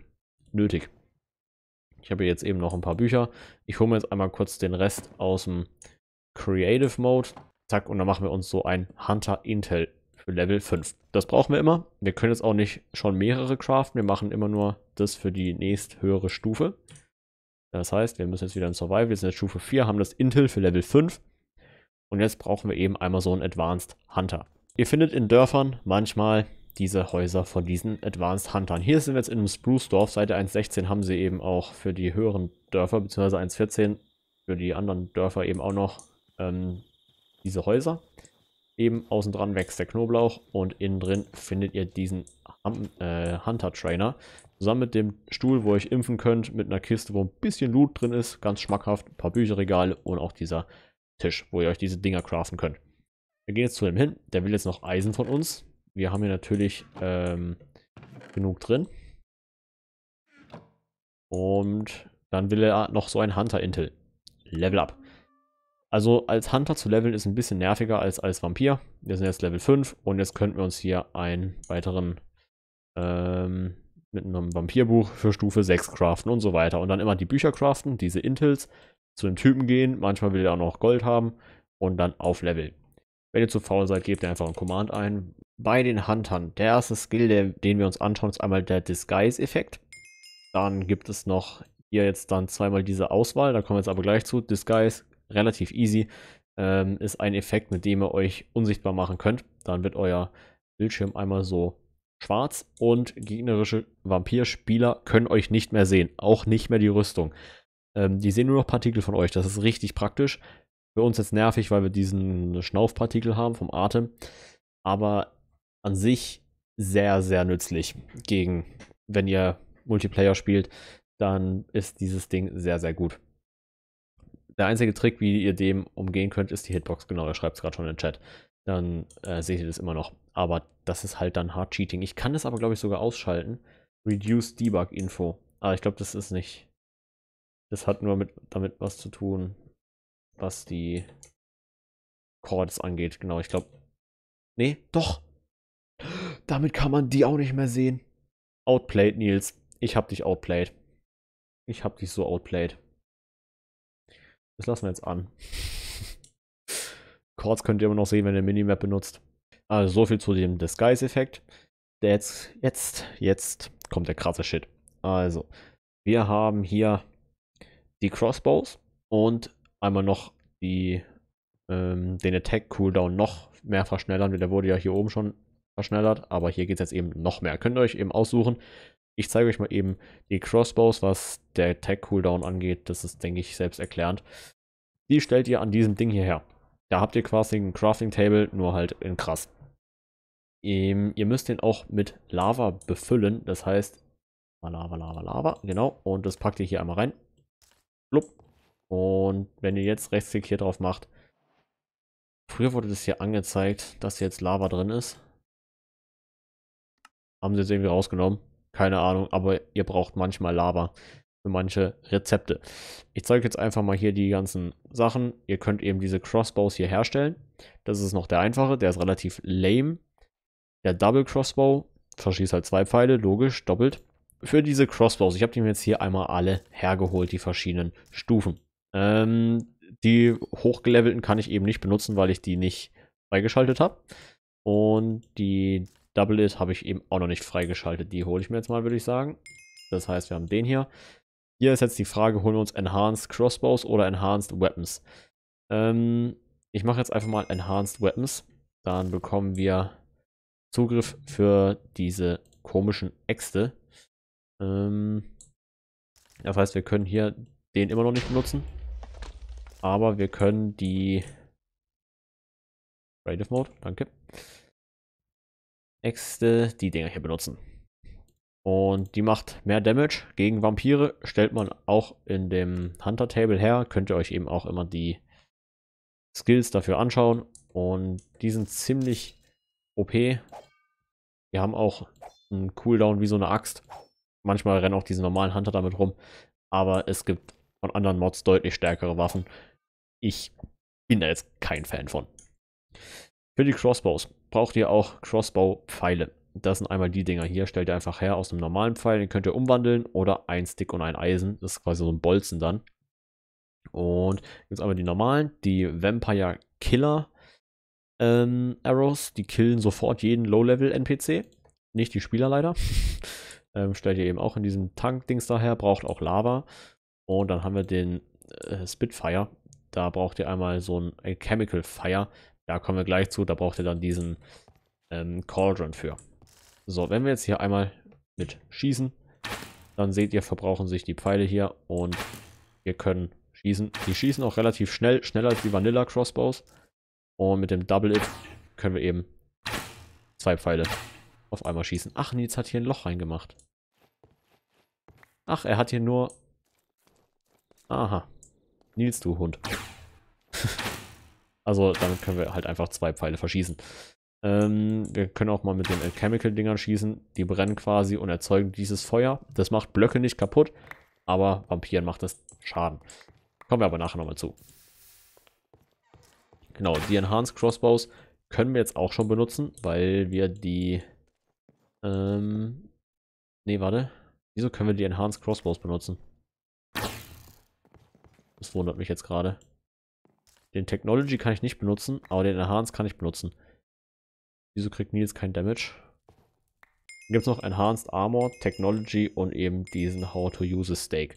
nötig. Ich habe jetzt eben noch ein paar Bücher. Ich hole mir jetzt einmal kurz den Rest aus dem Creative Mode. Zack, und dann machen wir uns so ein Hunter Intel für Level 5. Das brauchen wir immer. Wir können jetzt auch nicht schon mehrere craften. Wir machen immer nur das für die nächsthöhere Stufe. Das heißt, wir müssen jetzt wieder in Survival. Wir sind jetzt Stufe 4, haben das Intel für Level 5. Und jetzt brauchen wir eben einmal so einen Advanced Hunter. Ihr findet in Dörfern manchmal diese Häuser von diesen Advanced Huntern. Hier sind wir jetzt in einem Spruce-Dorf. Seite 1.16 haben sie eben auch für die höheren Dörfer, beziehungsweise 1.14 für die anderen Dörfer eben auch noch ähm, diese Häuser. Eben außen dran wächst der Knoblauch und innen drin findet ihr diesen äh, Hunter Trainer. Zusammen mit dem Stuhl, wo ihr euch impfen könnt, mit einer Kiste, wo ein bisschen Loot drin ist, ganz schmackhaft, ein paar Bücherregale und auch dieser Tisch, wo ihr euch diese Dinger craften könnt. Wir gehen jetzt zu dem hin, der will jetzt noch Eisen von uns. Wir haben hier natürlich ähm, genug drin. Und dann will er noch so ein Hunter Intel. Level up. Also als Hunter zu leveln ist ein bisschen nerviger als als Vampir. Wir sind jetzt Level 5 und jetzt könnten wir uns hier einen weiteren ähm, mit einem Vampirbuch für Stufe 6 craften und so weiter. Und dann immer die Bücher craften, diese Intels, zu den Typen gehen. Manchmal will er auch noch Gold haben und dann auf Level. Wenn ihr zu faul seid, gebt ihr einfach einen Command ein. Bei den Huntern, der erste Skill, der, den wir uns anschauen, ist einmal der Disguise-Effekt. Dann gibt es noch hier jetzt dann zweimal diese Auswahl, da kommen wir jetzt aber gleich zu. Disguise relativ easy, ähm, ist ein Effekt, mit dem ihr euch unsichtbar machen könnt. Dann wird euer Bildschirm einmal so schwarz und gegnerische Vampirspieler können euch nicht mehr sehen, auch nicht mehr die Rüstung. Ähm, die sehen nur noch Partikel von euch, das ist richtig praktisch. Für uns jetzt nervig, weil wir diesen Schnaufpartikel haben vom Atem, aber an sich sehr, sehr nützlich gegen, wenn ihr Multiplayer spielt, dann ist dieses Ding sehr, sehr gut der einzige Trick, wie ihr dem umgehen könnt, ist die Hitbox. Genau, da schreibt es gerade schon in den Chat. Dann äh, seht ihr das immer noch. Aber das ist halt dann Hard Cheating. Ich kann das aber, glaube ich, sogar ausschalten. Reduce Debug Info. Aber ich glaube, das ist nicht. Das hat nur mit, damit was zu tun, was die Chords angeht. Genau, ich glaube. Nee, doch. Damit kann man die auch nicht mehr sehen. Outplayed, Nils. Ich hab dich outplayed. Ich hab dich so outplayed. Das lassen wir jetzt an. Chords könnt ihr immer noch sehen, wenn ihr Minimap benutzt. Also so viel zu dem Disguise-Effekt. Jetzt, jetzt, jetzt kommt der krasse Shit. Also, wir haben hier die Crossbows und einmal noch die, ähm, den Attack-Cooldown noch mehr verschnellern. Der wurde ja hier oben schon verschnellert, aber hier geht es jetzt eben noch mehr. Könnt ihr euch eben aussuchen, ich zeige euch mal eben die Crossbows, was der Tag Cooldown angeht. Das ist, denke ich, selbsterklärend. Die stellt ihr an diesem Ding hierher. Da habt ihr quasi ein Crafting Table, nur halt in krass. Ähm, ihr müsst den auch mit Lava befüllen. Das heißt, Lava, Lava, Lava, genau. Und das packt ihr hier einmal rein. Blub. Und wenn ihr jetzt Rechtsklick hier drauf macht, früher wurde das hier angezeigt, dass jetzt Lava drin ist. Haben sie jetzt irgendwie rausgenommen. Keine Ahnung, aber ihr braucht manchmal Lava für manche Rezepte. Ich zeige jetzt einfach mal hier die ganzen Sachen. Ihr könnt eben diese Crossbows hier herstellen. Das ist noch der einfache, der ist relativ lame. Der Double Crossbow verschießt halt zwei Pfeile, logisch, doppelt. Für diese Crossbows, ich habe die mir jetzt hier einmal alle hergeholt, die verschiedenen Stufen. Ähm, die hochgelevelten kann ich eben nicht benutzen, weil ich die nicht freigeschaltet habe. Und die Double It habe ich eben auch noch nicht freigeschaltet. Die hole ich mir jetzt mal, würde ich sagen. Das heißt, wir haben den hier. Hier ist jetzt die Frage, holen wir uns Enhanced Crossbows oder Enhanced Weapons? Ähm, ich mache jetzt einfach mal Enhanced Weapons. Dann bekommen wir Zugriff für diese komischen Äxte. Ähm, das heißt, wir können hier den immer noch nicht benutzen. Aber wir können die... Creative Mode, danke. Äxte, die Dinger hier benutzen. Und die macht mehr Damage gegen Vampire. Stellt man auch in dem Hunter Table her. Könnt ihr euch eben auch immer die Skills dafür anschauen. Und die sind ziemlich OP. Die haben auch einen Cooldown wie so eine Axt. Manchmal rennen auch diese normalen Hunter damit rum. Aber es gibt von anderen Mods deutlich stärkere Waffen. Ich bin da jetzt kein Fan von. Für die Crossbows braucht ihr auch Crossbow-Pfeile. Das sind einmal die Dinger hier, stellt ihr einfach her aus einem normalen Pfeil, den könnt ihr umwandeln oder ein Stick und ein Eisen, das ist quasi so ein Bolzen dann. Und jetzt einmal die normalen, die Vampire Killer ähm, Arrows, die killen sofort jeden Low-Level-NPC, nicht die Spieler leider. ähm, stellt ihr eben auch in diesem Tank-Dings daher, braucht auch Lava. Und dann haben wir den äh, Spitfire, da braucht ihr einmal so ein Chemical Fire. Ja, kommen wir gleich zu. Da braucht ihr dann diesen ähm, Cauldron für. So, wenn wir jetzt hier einmal mit schießen, dann seht ihr, verbrauchen sich die Pfeile hier und wir können schießen. Die schießen auch relativ schnell, schneller als die Vanilla Crossbows. Und mit dem Double It können wir eben zwei Pfeile auf einmal schießen. Ach, Nils hat hier ein Loch reingemacht. Ach, er hat hier nur... Aha. Nils, du Hund. Also damit können wir halt einfach zwei Pfeile verschießen. Ähm, wir können auch mal mit den Alchemical-Dingern schießen. Die brennen quasi und erzeugen dieses Feuer. Das macht Blöcke nicht kaputt, aber Vampiren macht das Schaden. Kommen wir aber nachher nochmal zu. Genau, die Enhanced Crossbows können wir jetzt auch schon benutzen, weil wir die... Ähm, nee, warte. Wieso können wir die Enhanced Crossbows benutzen? Das wundert mich jetzt gerade. Den Technology kann ich nicht benutzen, aber den Enhance kann ich benutzen. Wieso kriegt Nils kein Damage? Dann gibt es noch Enhanced Armor, Technology und eben diesen How to Use a Stake.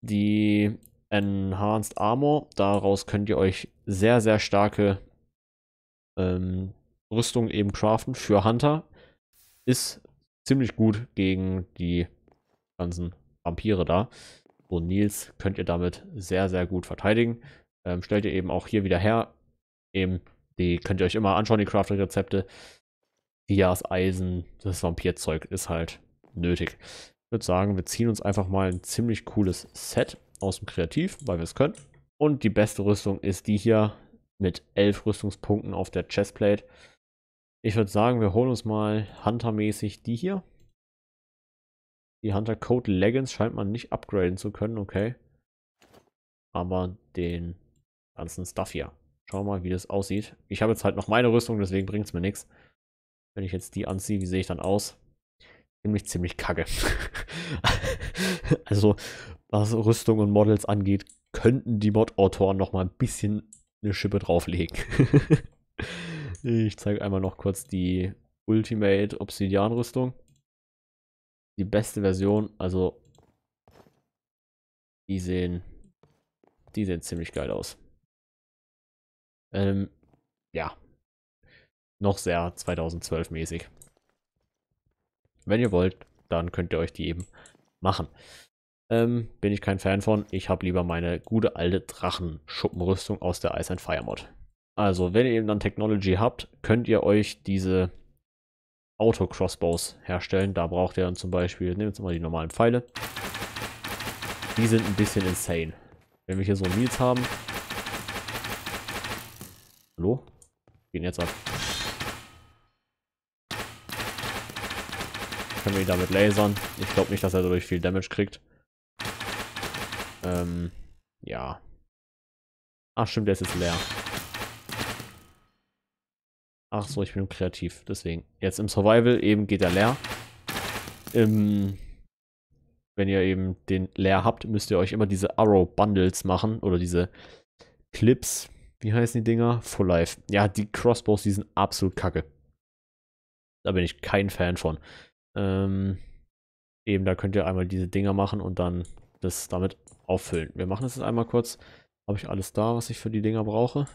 Die Enhanced Armor, daraus könnt ihr euch sehr, sehr starke ähm, Rüstung eben craften für Hunter. Ist ziemlich gut gegen die ganzen Vampire da. Und Nils könnt ihr damit sehr, sehr gut verteidigen ähm, stellt ihr eben auch hier wieder her. Eben, die könnt ihr euch immer anschauen, die Crafting-Rezepte. Dias, Eisen, das Vampirzeug ist halt nötig. Ich würde sagen, wir ziehen uns einfach mal ein ziemlich cooles Set aus dem Kreativ, weil wir es können. Und die beste Rüstung ist die hier mit 11 Rüstungspunkten auf der Chestplate. Ich würde sagen, wir holen uns mal Hunter-mäßig die hier. Die Hunter Code Leggings scheint man nicht upgraden zu können, okay. Aber den ganzen Stuff hier. Schauen wir mal, wie das aussieht. Ich habe jetzt halt noch meine Rüstung, deswegen bringt es mir nichts. Wenn ich jetzt die anziehe, wie sehe ich dann aus? Nämlich ziemlich kacke. also, was Rüstung und Models angeht, könnten die Mod-Autoren noch mal ein bisschen eine Schippe drauflegen. ich zeige einmal noch kurz die Ultimate Obsidian-Rüstung. Die beste Version, also die sehen, die sehen ziemlich geil aus. Ähm, ja. Noch sehr 2012 mäßig. Wenn ihr wollt, dann könnt ihr euch die eben machen. Ähm, bin ich kein Fan von. Ich habe lieber meine gute alte Drachenschuppenrüstung aus der Ice and Fire Mod. Also, wenn ihr eben dann Technology habt, könnt ihr euch diese Auto-Crossbows herstellen. Da braucht ihr dann zum Beispiel, nehmen wir mal die normalen Pfeile. Die sind ein bisschen insane. Wenn wir hier so Nils haben, Hallo? Gehen jetzt ab. Können wir ihn damit lasern? Ich glaube nicht, dass er dadurch viel Damage kriegt. Ähm, ja. Ach stimmt, der ist jetzt leer. Ach so, ich bin kreativ, deswegen. Jetzt im Survival eben geht er leer. Im, wenn ihr eben den leer habt, müsst ihr euch immer diese Arrow Bundles machen oder diese Clips wie heißen die Dinger? Full Life. Ja, die Crossbows, die sind absolut kacke. Da bin ich kein Fan von. Ähm, eben, da könnt ihr einmal diese Dinger machen und dann das damit auffüllen. Wir machen das jetzt einmal kurz. Habe ich alles da, was ich für die Dinger brauche?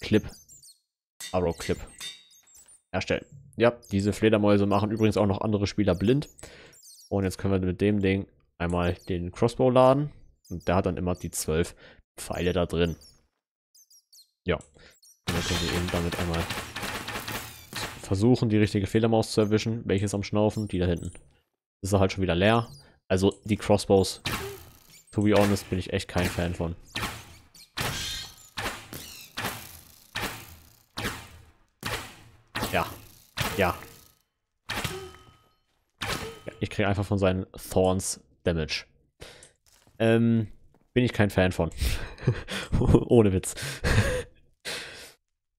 Clip. Arrow Clip. Erstellen. Ja, diese Fledermäuse machen übrigens auch noch andere Spieler blind. Und jetzt können wir mit dem Ding einmal den Crossbow laden. Und der hat dann immer die zwölf Pfeile da drin. Ja. Und dann können wir eben damit einmal versuchen, die richtige Federmaus zu erwischen. Welche ist am Schnaufen? Die da hinten. Ist er halt schon wieder leer. Also die Crossbows, to be honest, bin ich echt kein Fan von. Ja. Ja. ja ich kriege einfach von seinen Thorns Damage. Ähm, bin ich kein Fan von. Ohne Witz.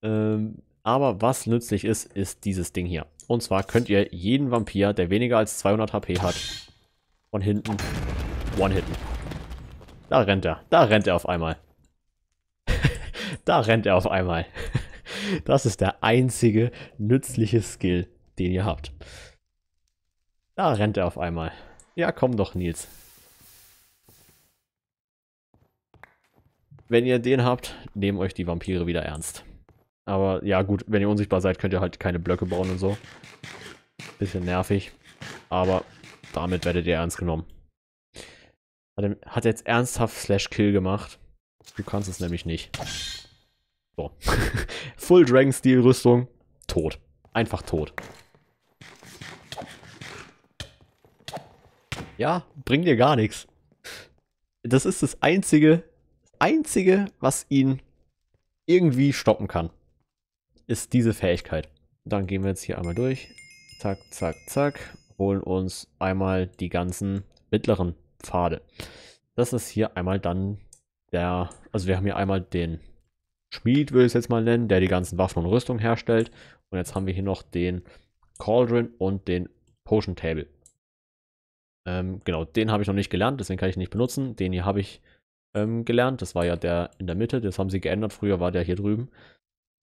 Ähm, aber was nützlich ist, ist dieses Ding hier. Und zwar könnt ihr jeden Vampir, der weniger als 200 HP hat, von hinten one-hitten. Da rennt er. Da rennt er auf einmal. da rennt er auf einmal. das ist der einzige nützliche Skill, den ihr habt. Da rennt er auf einmal. Ja, komm doch, Nils. Wenn ihr den habt, nehmt euch die Vampire wieder ernst. Aber ja, gut, wenn ihr unsichtbar seid, könnt ihr halt keine Blöcke bauen und so. Bisschen nervig. Aber damit werdet ihr ernst genommen. Hat, hat jetzt ernsthaft Slash Kill gemacht. Du kannst es nämlich nicht. So. Full Dragon Steel Rüstung. Tot. Einfach tot. Ja, bringt dir gar nichts. Das ist das einzige, einzige, was ihn irgendwie stoppen kann ist diese Fähigkeit. Dann gehen wir jetzt hier einmal durch. Zack, zack, zack. Holen uns einmal die ganzen mittleren Pfade. Das ist hier einmal dann der, also wir haben hier einmal den Schmied, würde ich es jetzt mal nennen, der die ganzen Waffen und Rüstung herstellt. Und jetzt haben wir hier noch den Cauldron und den Potion Table. Ähm, genau, den habe ich noch nicht gelernt, deswegen kann ich nicht benutzen. Den hier habe ich ähm, gelernt. Das war ja der in der Mitte, das haben sie geändert. Früher war der hier drüben.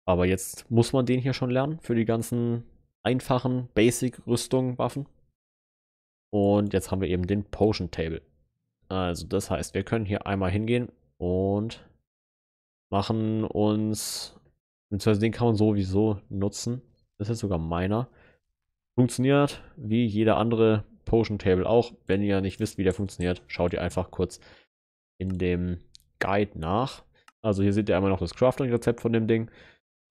Aber jetzt muss man den hier schon lernen für die ganzen einfachen Basic-Rüstung-Waffen. Und jetzt haben wir eben den Potion Table. Also das heißt, wir können hier einmal hingehen und machen uns, beziehungsweise den kann man sowieso nutzen. Das ist jetzt sogar meiner. Funktioniert wie jeder andere Potion Table auch. Wenn ihr nicht wisst, wie der funktioniert, schaut ihr einfach kurz in dem Guide nach. Also hier seht ihr einmal noch das Crafting-Rezept von dem Ding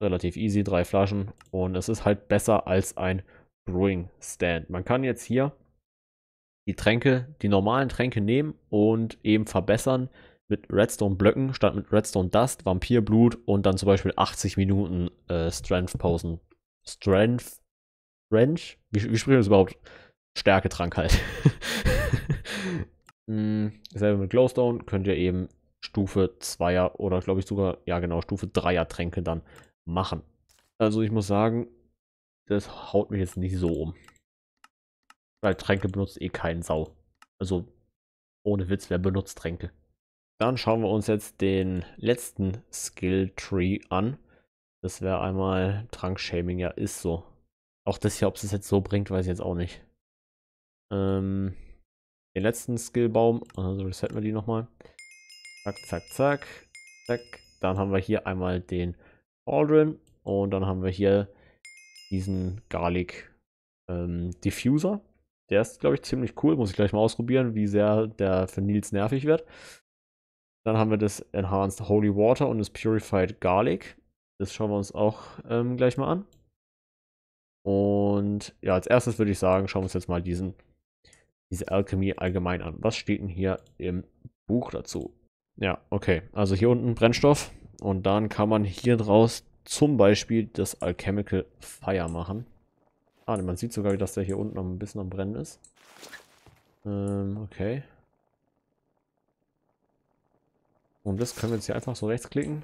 relativ easy, drei Flaschen und es ist halt besser als ein Brewing Stand. Man kann jetzt hier die Tränke, die normalen Tränke nehmen und eben verbessern mit Redstone Blöcken statt mit Redstone Dust, Vampirblut und dann zum Beispiel 80 Minuten äh, Strength Pausen. Strength? Wrench? Wie, wie spricht man das überhaupt? Stärketrank halt. mm, selber mit Glowstone könnt ihr eben Stufe 2er oder glaube ich sogar, ja genau, Stufe 3er Tränke dann machen. Also ich muss sagen, das haut mich jetzt nicht so um. Weil Tränke benutzt eh keinen Sau. Also ohne Witz, wer benutzt Tränke? Dann schauen wir uns jetzt den letzten Skill Tree an. Das wäre einmal Trankshaming, ja, ist so. Auch das hier, ob es es jetzt so bringt, weiß ich jetzt auch nicht. Ähm, den letzten Skillbaum, also resetten wir die nochmal. Zack, zack, zack, zack. Dann haben wir hier einmal den Aldrin. Und dann haben wir hier diesen Garlic ähm, Diffuser. Der ist, glaube ich, ziemlich cool. Muss ich gleich mal ausprobieren, wie sehr der für Nils nervig wird. Dann haben wir das Enhanced Holy Water und das Purified Garlic. Das schauen wir uns auch ähm, gleich mal an. Und ja, als erstes würde ich sagen, schauen wir uns jetzt mal diesen, diese Alchemie allgemein an. Was steht denn hier im Buch dazu? Ja, okay. Also hier unten Brennstoff. Und dann kann man hier draus zum Beispiel das Alchemical Fire machen. Ah, ne, man sieht sogar, dass der hier unten noch ein bisschen am Brennen ist. Ähm, okay. Und das können wir jetzt hier einfach so rechts klicken.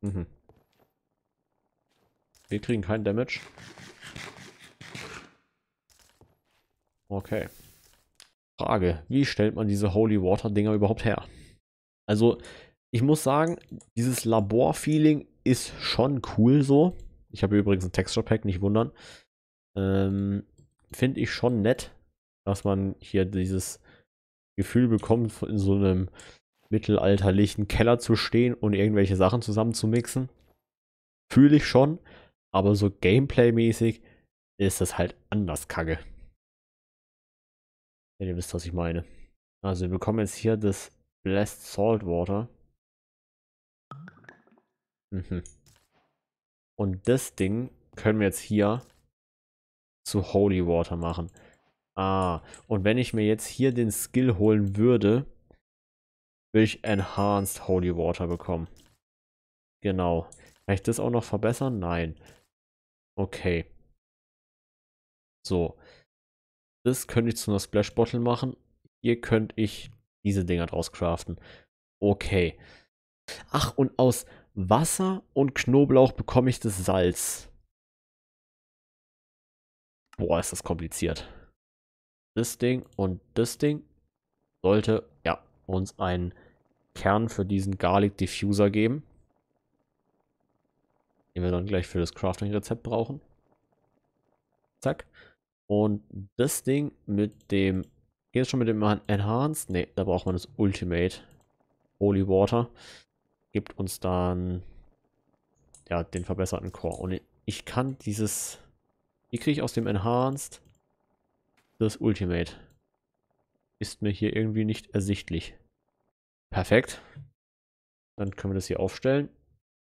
Mhm. Wir kriegen keinen Damage. Okay. Frage, wie stellt man diese Holy Water Dinger überhaupt her? Also, ich muss sagen, dieses Labor-Feeling ist schon cool so. Ich habe übrigens ein Texture-Pack, nicht wundern. Ähm, Finde ich schon nett, dass man hier dieses Gefühl bekommt, in so einem mittelalterlichen Keller zu stehen und irgendwelche Sachen zusammen zu mixen. Fühle ich schon, aber so Gameplay-mäßig ist das halt anders kacke. Ja, ihr wisst, was ich meine. Also wir bekommen jetzt hier das Blessed Saltwater. Mhm. Und das Ding können wir jetzt hier zu Holy Water machen. Ah, und wenn ich mir jetzt hier den Skill holen würde, würde ich Enhanced Holy Water bekommen. Genau. Kann ich das auch noch verbessern? Nein. Okay. So. Das könnte ich zu einer Splash Bottle machen. Hier könnte ich diese Dinger draus craften. Okay. Ach, und aus Wasser und Knoblauch bekomme ich das Salz. Boah, ist das kompliziert. Das Ding und das Ding sollte, ja, uns einen Kern für diesen Garlic Diffuser geben. Den wir dann gleich für das Crafting-Rezept brauchen. Zack. Und das Ding mit dem Jetzt schon mit dem Enhanced? Ne, da braucht man das Ultimate. Holy Water. Gibt uns dann ja, den verbesserten Core. Und ich kann dieses... Wie kriege ich aus dem Enhanced das Ultimate? Ist mir hier irgendwie nicht ersichtlich. Perfekt. Dann können wir das hier aufstellen.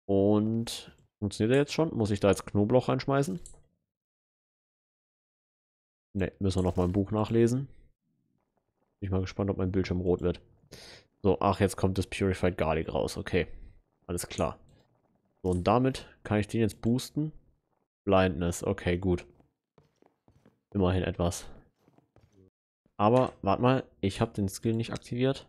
Und funktioniert er jetzt schon? Muss ich da jetzt Knoblauch reinschmeißen? Ne, müssen wir nochmal im Buch nachlesen. Bin ich mal gespannt, ob mein Bildschirm rot wird. So, ach, jetzt kommt das Purified Garlic raus. Okay, alles klar. So, und damit kann ich den jetzt boosten. Blindness, okay, gut. Immerhin etwas. Aber, warte mal, ich habe den Skill nicht aktiviert.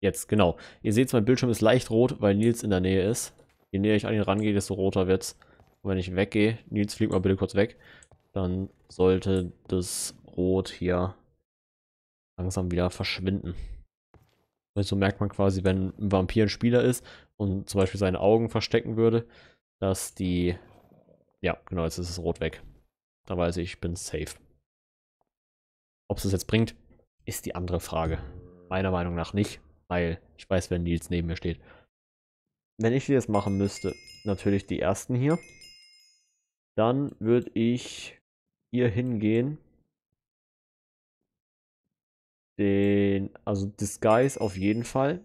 Jetzt, genau. Ihr seht, mein Bildschirm ist leicht rot, weil Nils in der Nähe ist. Je näher ich an ihn rangehe, desto roter wird's. Und wenn ich weggehe, Nils, flieg mal bitte kurz weg, dann sollte das Rot hier langsam wieder verschwinden. Also merkt man quasi, wenn ein Vampir ein Spieler ist und zum Beispiel seine Augen verstecken würde, dass die. Ja, genau, jetzt ist es rot weg. Da weiß ich, ich bin safe. Ob es das jetzt bringt, ist die andere Frage. Meiner Meinung nach nicht, weil ich weiß, wenn Nils neben mir steht. Wenn ich die jetzt machen müsste, natürlich die ersten hier. Dann würde ich hier hingehen den, also Disguise auf jeden Fall.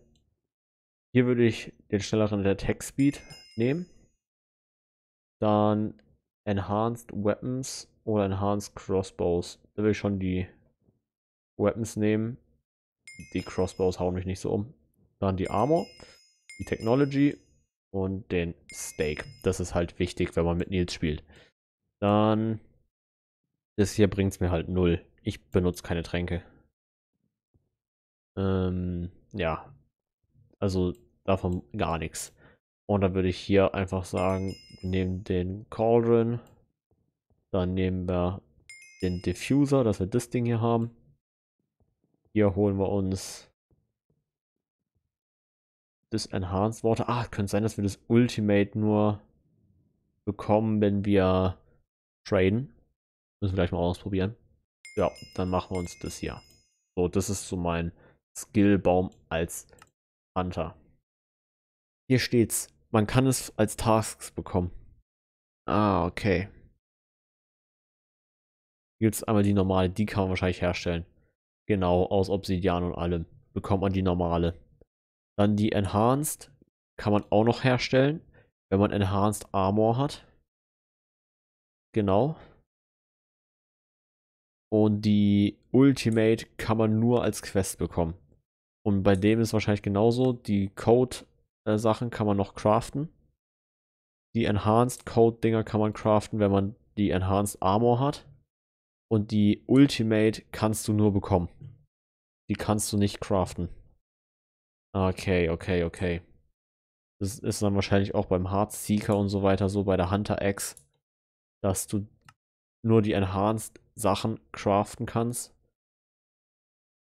Hier würde ich den schnelleren Attack Speed nehmen. Dann Enhanced Weapons oder Enhanced Crossbows. Da will ich schon die Weapons nehmen. Die Crossbows hauen mich nicht so um. Dann die Armor, die Technology und den Stake. Das ist halt wichtig, wenn man mit Nils spielt. Dann, das hier bringt es mir halt null. Ich benutze keine Tränke. Ähm, ja, also davon gar nichts. Und dann würde ich hier einfach sagen, wir nehmen den Cauldron, dann nehmen wir den Diffuser, dass wir das Ding hier haben. Hier holen wir uns das Enhanced Water. Ah, könnte sein, dass wir das Ultimate nur bekommen, wenn wir traden. Müssen wir gleich mal ausprobieren. Ja, dann machen wir uns das hier. So, das ist so mein Skillbaum als Hunter. Hier steht's. Man kann es als Tasks bekommen. Ah, okay. Hier gibt's einmal die normale, die kann man wahrscheinlich herstellen. Genau, aus Obsidian und allem. Bekommt man die normale. Dann die Enhanced kann man auch noch herstellen, wenn man Enhanced Armor hat. Genau. Und die Ultimate kann man nur als Quest bekommen. Und bei dem ist wahrscheinlich genauso. Die Code-Sachen kann man noch craften. Die Enhanced Code-Dinger kann man craften, wenn man die Enhanced Armor hat. Und die Ultimate kannst du nur bekommen. Die kannst du nicht craften. Okay, okay, okay. Das ist dann wahrscheinlich auch beim Heart Seeker und so weiter so, bei der Hunter X, dass du nur die Enhanced Sachen craften kannst.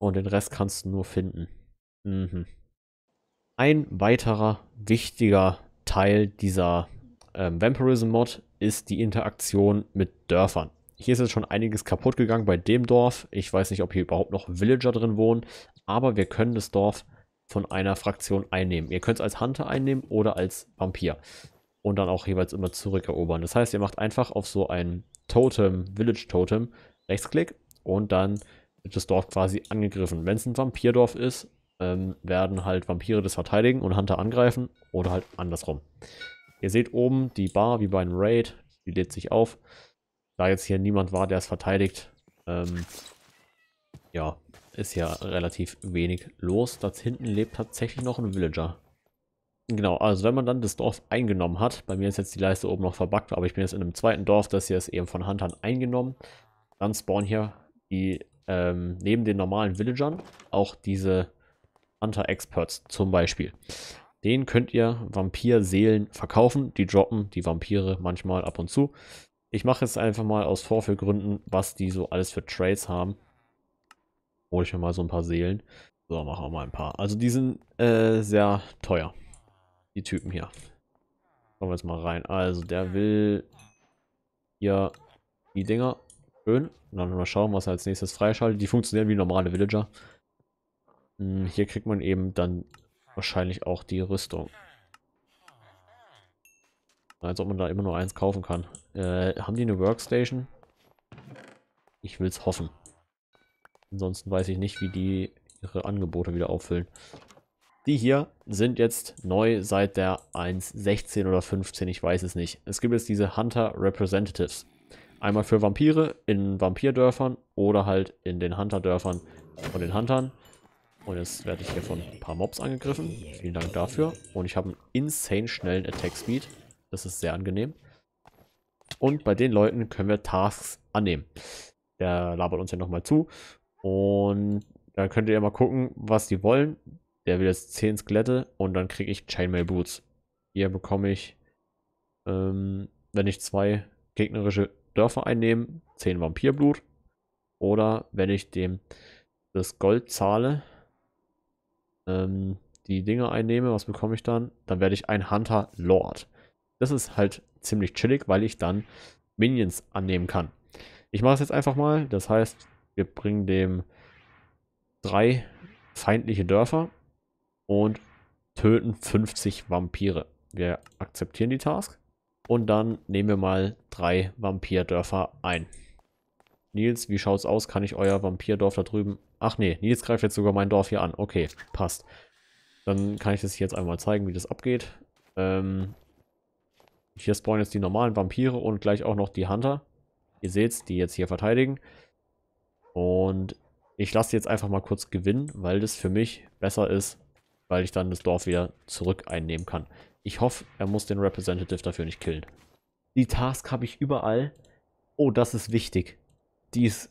Und den Rest kannst du nur finden. Mhm. Ein weiterer wichtiger Teil dieser ähm, Vampirism-Mod ist die Interaktion mit Dörfern. Hier ist jetzt schon einiges kaputt gegangen bei dem Dorf. Ich weiß nicht, ob hier überhaupt noch Villager drin wohnen, aber wir können das Dorf von einer Fraktion einnehmen. Ihr könnt es als Hunter einnehmen oder als Vampir und dann auch jeweils immer zurückerobern. Das heißt, ihr macht einfach auf so ein Totem, Village Totem, Rechtsklick und dann wird das Dorf quasi angegriffen. Wenn es ein Vampirdorf ist, ähm, werden halt Vampire das verteidigen und Hunter angreifen oder halt andersrum. Ihr seht oben die Bar wie bei einem Raid, die lädt sich auf. Da jetzt hier niemand war, der es verteidigt, ähm, ja, ist ja relativ wenig los. Da hinten lebt tatsächlich noch ein Villager. Genau, also wenn man dann das Dorf eingenommen hat, bei mir ist jetzt die Leiste oben noch verbuggt, aber ich bin jetzt in einem zweiten Dorf, das hier ist eben von Huntern eingenommen. Dann spawnen hier die ähm, neben den normalen Villagern auch diese Hunter Experts zum Beispiel. Den könnt ihr Vampir-Seelen verkaufen. Die droppen die Vampire manchmal ab und zu. Ich mache jetzt einfach mal aus Vorführgründen, was die so alles für Trades haben. Hol ich mir mal so ein paar Seelen. So, machen wir mal ein paar. Also die sind äh, sehr teuer. Die Typen hier. Kommen wir jetzt mal rein. Also der will hier die Dinger. Schön. Und dann mal schauen, was er als nächstes freischaltet. Die funktionieren wie normale Villager. Hm, hier kriegt man eben dann wahrscheinlich auch die Rüstung. Als ob man da immer nur eins kaufen kann. Äh, haben die eine Workstation? Ich will es hoffen. Ansonsten weiß ich nicht, wie die ihre Angebote wieder auffüllen. Die hier sind jetzt neu seit der 1.16 oder 15, ich weiß es nicht. Es gibt jetzt diese Hunter Representatives. Einmal für Vampire in Vampirdörfern oder halt in den Hunterdörfern von den Huntern. Und oh, jetzt werde ich hier von ein paar Mobs angegriffen. Vielen Dank dafür. Und ich habe einen insane schnellen Attack Speed. Das ist sehr angenehm. Und bei den Leuten können wir Tasks annehmen. Der labert uns ja nochmal zu. Und da könnt ihr mal gucken, was die wollen. Der will jetzt 10 Skelette und dann kriege ich Chainmail Boots. Hier bekomme ich, ähm, wenn ich zwei gegnerische Dörfer einnehme, 10 Vampirblut. Oder wenn ich dem das Gold zahle, ähm, die Dinge einnehme, was bekomme ich dann? Dann werde ich ein Hunter Lord. Das ist halt ziemlich chillig, weil ich dann Minions annehmen kann. Ich mache es jetzt einfach mal. Das heißt, wir bringen dem drei feindliche Dörfer und töten 50 Vampire. Wir akzeptieren die Task und dann nehmen wir mal drei Vampirdörfer ein. Nils, wie schaut's aus? Kann ich euer Vampirdorf da drüben Ach nee, Nils greift jetzt sogar mein Dorf hier an. Okay, passt. Dann kann ich das hier jetzt einmal zeigen, wie das abgeht. Ähm, hier spawnen jetzt die normalen Vampire und gleich auch noch die Hunter. Ihr seht's, die jetzt hier verteidigen. Und ich lasse jetzt einfach mal kurz gewinnen, weil das für mich besser ist, weil ich dann das Dorf wieder zurück einnehmen kann. Ich hoffe, er muss den Representative dafür nicht killen. Die Task habe ich überall. Oh, das ist wichtig. Die ist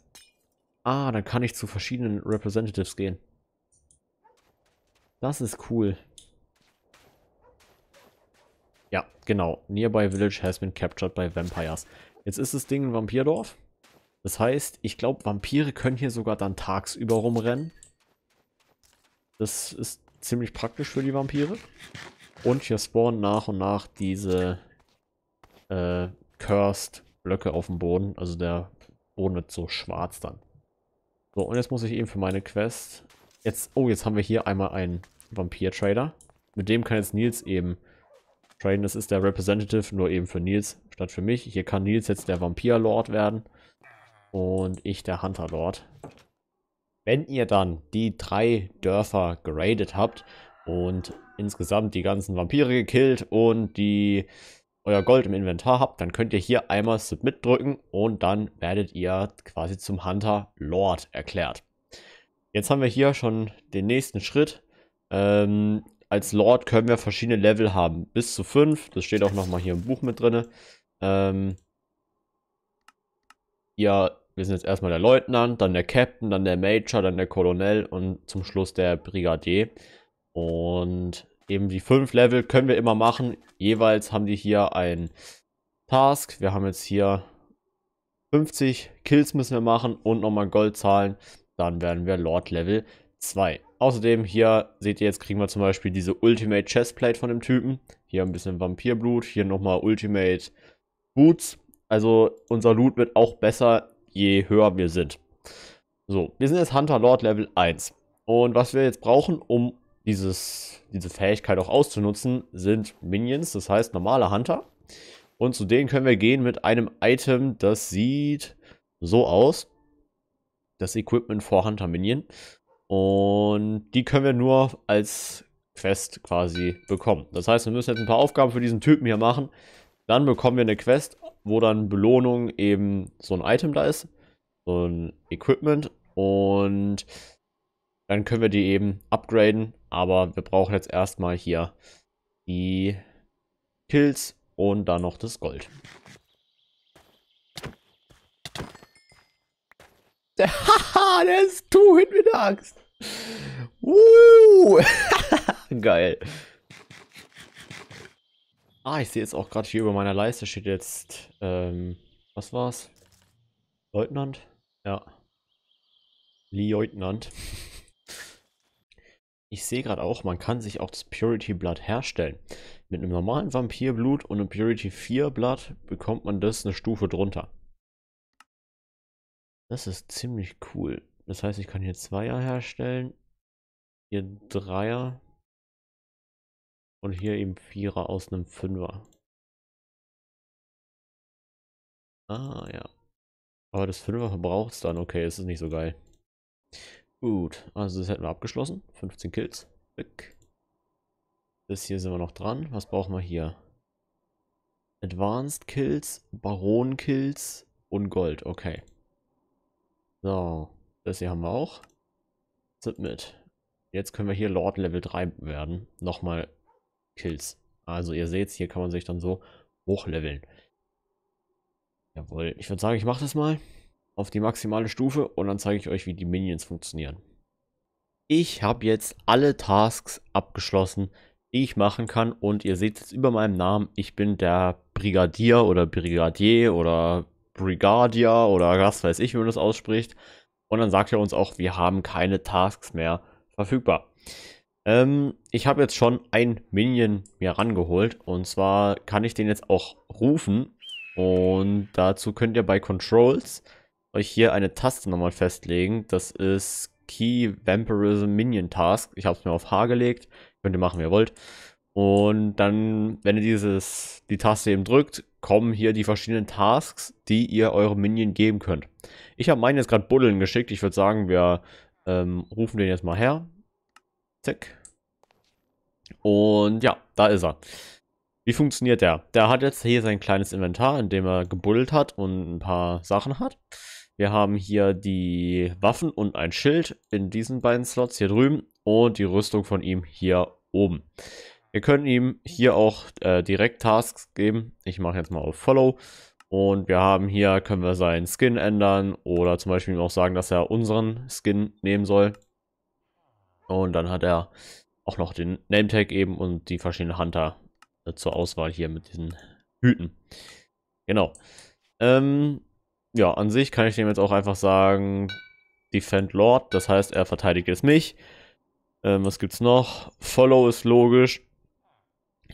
Ah, dann kann ich zu verschiedenen Representatives gehen. Das ist cool. Ja, genau. Nearby Village has been captured by Vampires. Jetzt ist das Ding ein Vampirdorf. Das heißt, ich glaube, Vampire können hier sogar dann tagsüber rumrennen. Das ist ziemlich praktisch für die Vampire. Und hier spawnen nach und nach diese äh, Cursed Blöcke auf dem Boden. Also der Boden wird so schwarz dann. So, und jetzt muss ich eben für meine Quest... Jetzt, oh, jetzt haben wir hier einmal einen Vampir-Trader. Mit dem kann jetzt Nils eben traden. Das ist der Representative, nur eben für Nils statt für mich. Hier kann Nils jetzt der Vampir-Lord werden. Und ich der Hunter-Lord. Wenn ihr dann die drei Dörfer geradet habt und insgesamt die ganzen Vampire gekillt und die euer Gold im Inventar habt, dann könnt ihr hier einmal Submit drücken und dann werdet ihr quasi zum Hunter Lord erklärt. Jetzt haben wir hier schon den nächsten Schritt. Ähm, als Lord können wir verschiedene Level haben, bis zu 5. Das steht auch nochmal hier im Buch mit drin. Ähm, ja, wir sind jetzt erstmal der Leutnant, dann der Captain, dann der Major, dann der Colonel und zum Schluss der Brigadier. Und eben die fünf Level können wir immer machen. Jeweils haben die hier ein Task. Wir haben jetzt hier 50 Kills müssen wir machen und nochmal Gold zahlen. Dann werden wir Lord Level 2. Außerdem hier seht ihr jetzt kriegen wir zum Beispiel diese Ultimate Chestplate von dem Typen. Hier ein bisschen Vampirblut, hier nochmal Ultimate Boots. Also unser Loot wird auch besser, je höher wir sind. So, wir sind jetzt Hunter Lord Level 1. Und was wir jetzt brauchen, um dieses, diese Fähigkeit auch auszunutzen, sind Minions, das heißt normale Hunter. Und zu denen können wir gehen mit einem Item, das sieht so aus. Das Equipment for Hunter Minion. Und die können wir nur als Quest quasi bekommen. Das heißt, wir müssen jetzt ein paar Aufgaben für diesen Typen hier machen. Dann bekommen wir eine Quest, wo dann Belohnung eben so ein Item da ist. So ein Equipment. Und dann können wir die eben upgraden aber wir brauchen jetzt erstmal hier die Kills und dann noch das Gold. Haha, der ist hin mit der Axt. Uh, geil. Ah, ich sehe jetzt auch gerade hier über meiner Leiste steht jetzt, ähm, was war's? Leutnant? Ja. Leutnant. Ich sehe gerade auch, man kann sich auch das Purity Blood herstellen. Mit einem normalen Vampirblut und einem Purity 4 Blood bekommt man das eine Stufe drunter. Das ist ziemlich cool. Das heißt, ich kann hier Zweier herstellen, hier Dreier und hier eben Vierer aus einem Fünfer. Ah ja. Aber das Fünfer verbraucht es dann. Okay, es ist nicht so geil. Gut, also das hätten wir abgeschlossen. 15 Kills. Weg. Das hier sind wir noch dran. Was brauchen wir hier? Advanced Kills, Baron Kills und Gold. Okay. So, das hier haben wir auch. Submit. Jetzt können wir hier Lord Level 3 werden. Nochmal Kills. Also ihr seht, hier kann man sich dann so hochleveln. Jawohl, ich würde sagen, ich mache das mal auf die maximale Stufe und dann zeige ich euch, wie die Minions funktionieren. Ich habe jetzt alle Tasks abgeschlossen, die ich machen kann und ihr seht jetzt über meinem Namen, ich bin der Brigadier oder Brigadier oder Brigadier oder was weiß ich, wie man das ausspricht. Und dann sagt er uns auch, wir haben keine Tasks mehr verfügbar. Ähm, ich habe jetzt schon ein Minion mir rangeholt und zwar kann ich den jetzt auch rufen und dazu könnt ihr bei Controls euch hier eine Taste nochmal festlegen. Das ist Key Vampirism Minion Task. Ich habe es mir auf H gelegt. Könnt ihr machen, wie ihr wollt. Und dann, wenn ihr dieses, die Taste eben drückt, kommen hier die verschiedenen Tasks, die ihr eurem Minion geben könnt. Ich habe meinen jetzt gerade Buddeln geschickt. Ich würde sagen, wir ähm, rufen den jetzt mal her. Zack. Und ja, da ist er. Wie funktioniert der? Der hat jetzt hier sein kleines Inventar, in dem er gebuddelt hat und ein paar Sachen hat. Wir haben hier die Waffen und ein Schild in diesen beiden Slots hier drüben und die Rüstung von ihm hier oben. Wir können ihm hier auch äh, direkt Tasks geben. Ich mache jetzt mal auf Follow. Und wir haben hier, können wir seinen Skin ändern oder zum Beispiel ihm auch sagen, dass er unseren Skin nehmen soll. Und dann hat er auch noch den Nametag eben und die verschiedenen Hunter äh, zur Auswahl hier mit diesen Hüten. Genau. Ähm, ja, an sich kann ich dem jetzt auch einfach sagen, Defend Lord, das heißt, er verteidigt jetzt mich. Ähm, was gibt's noch? Follow ist logisch.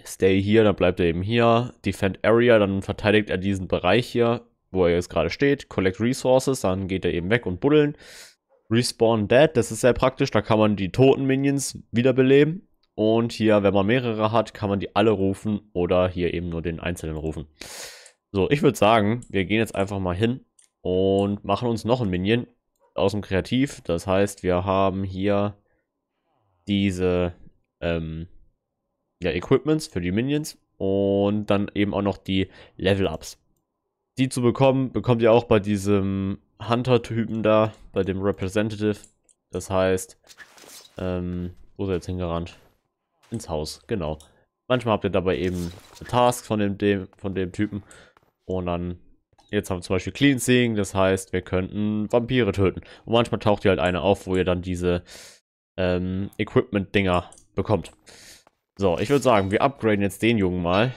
Stay hier, dann bleibt er eben hier. Defend Area, dann verteidigt er diesen Bereich hier, wo er jetzt gerade steht. Collect Resources, dann geht er eben weg und buddeln. Respawn Dead, das ist sehr praktisch, da kann man die toten Minions wiederbeleben. Und hier, wenn man mehrere hat, kann man die alle rufen oder hier eben nur den einzelnen rufen. So, ich würde sagen, wir gehen jetzt einfach mal hin und machen uns noch ein Minion aus dem Kreativ. Das heißt, wir haben hier diese ähm, ja, Equipments für die Minions und dann eben auch noch die Level-Ups. Die zu bekommen, bekommt ihr auch bei diesem Hunter-Typen da, bei dem Representative. Das heißt, ähm, wo ist er jetzt hingerannt? Ins Haus, genau. Manchmal habt ihr dabei eben Tasks von dem, dem, von dem Typen und dann jetzt haben wir zum Beispiel Cleansing, das heißt, wir könnten Vampire töten. Und manchmal taucht hier halt eine auf, wo ihr dann diese ähm, Equipment-Dinger bekommt. So, ich würde sagen, wir upgraden jetzt den Jungen mal.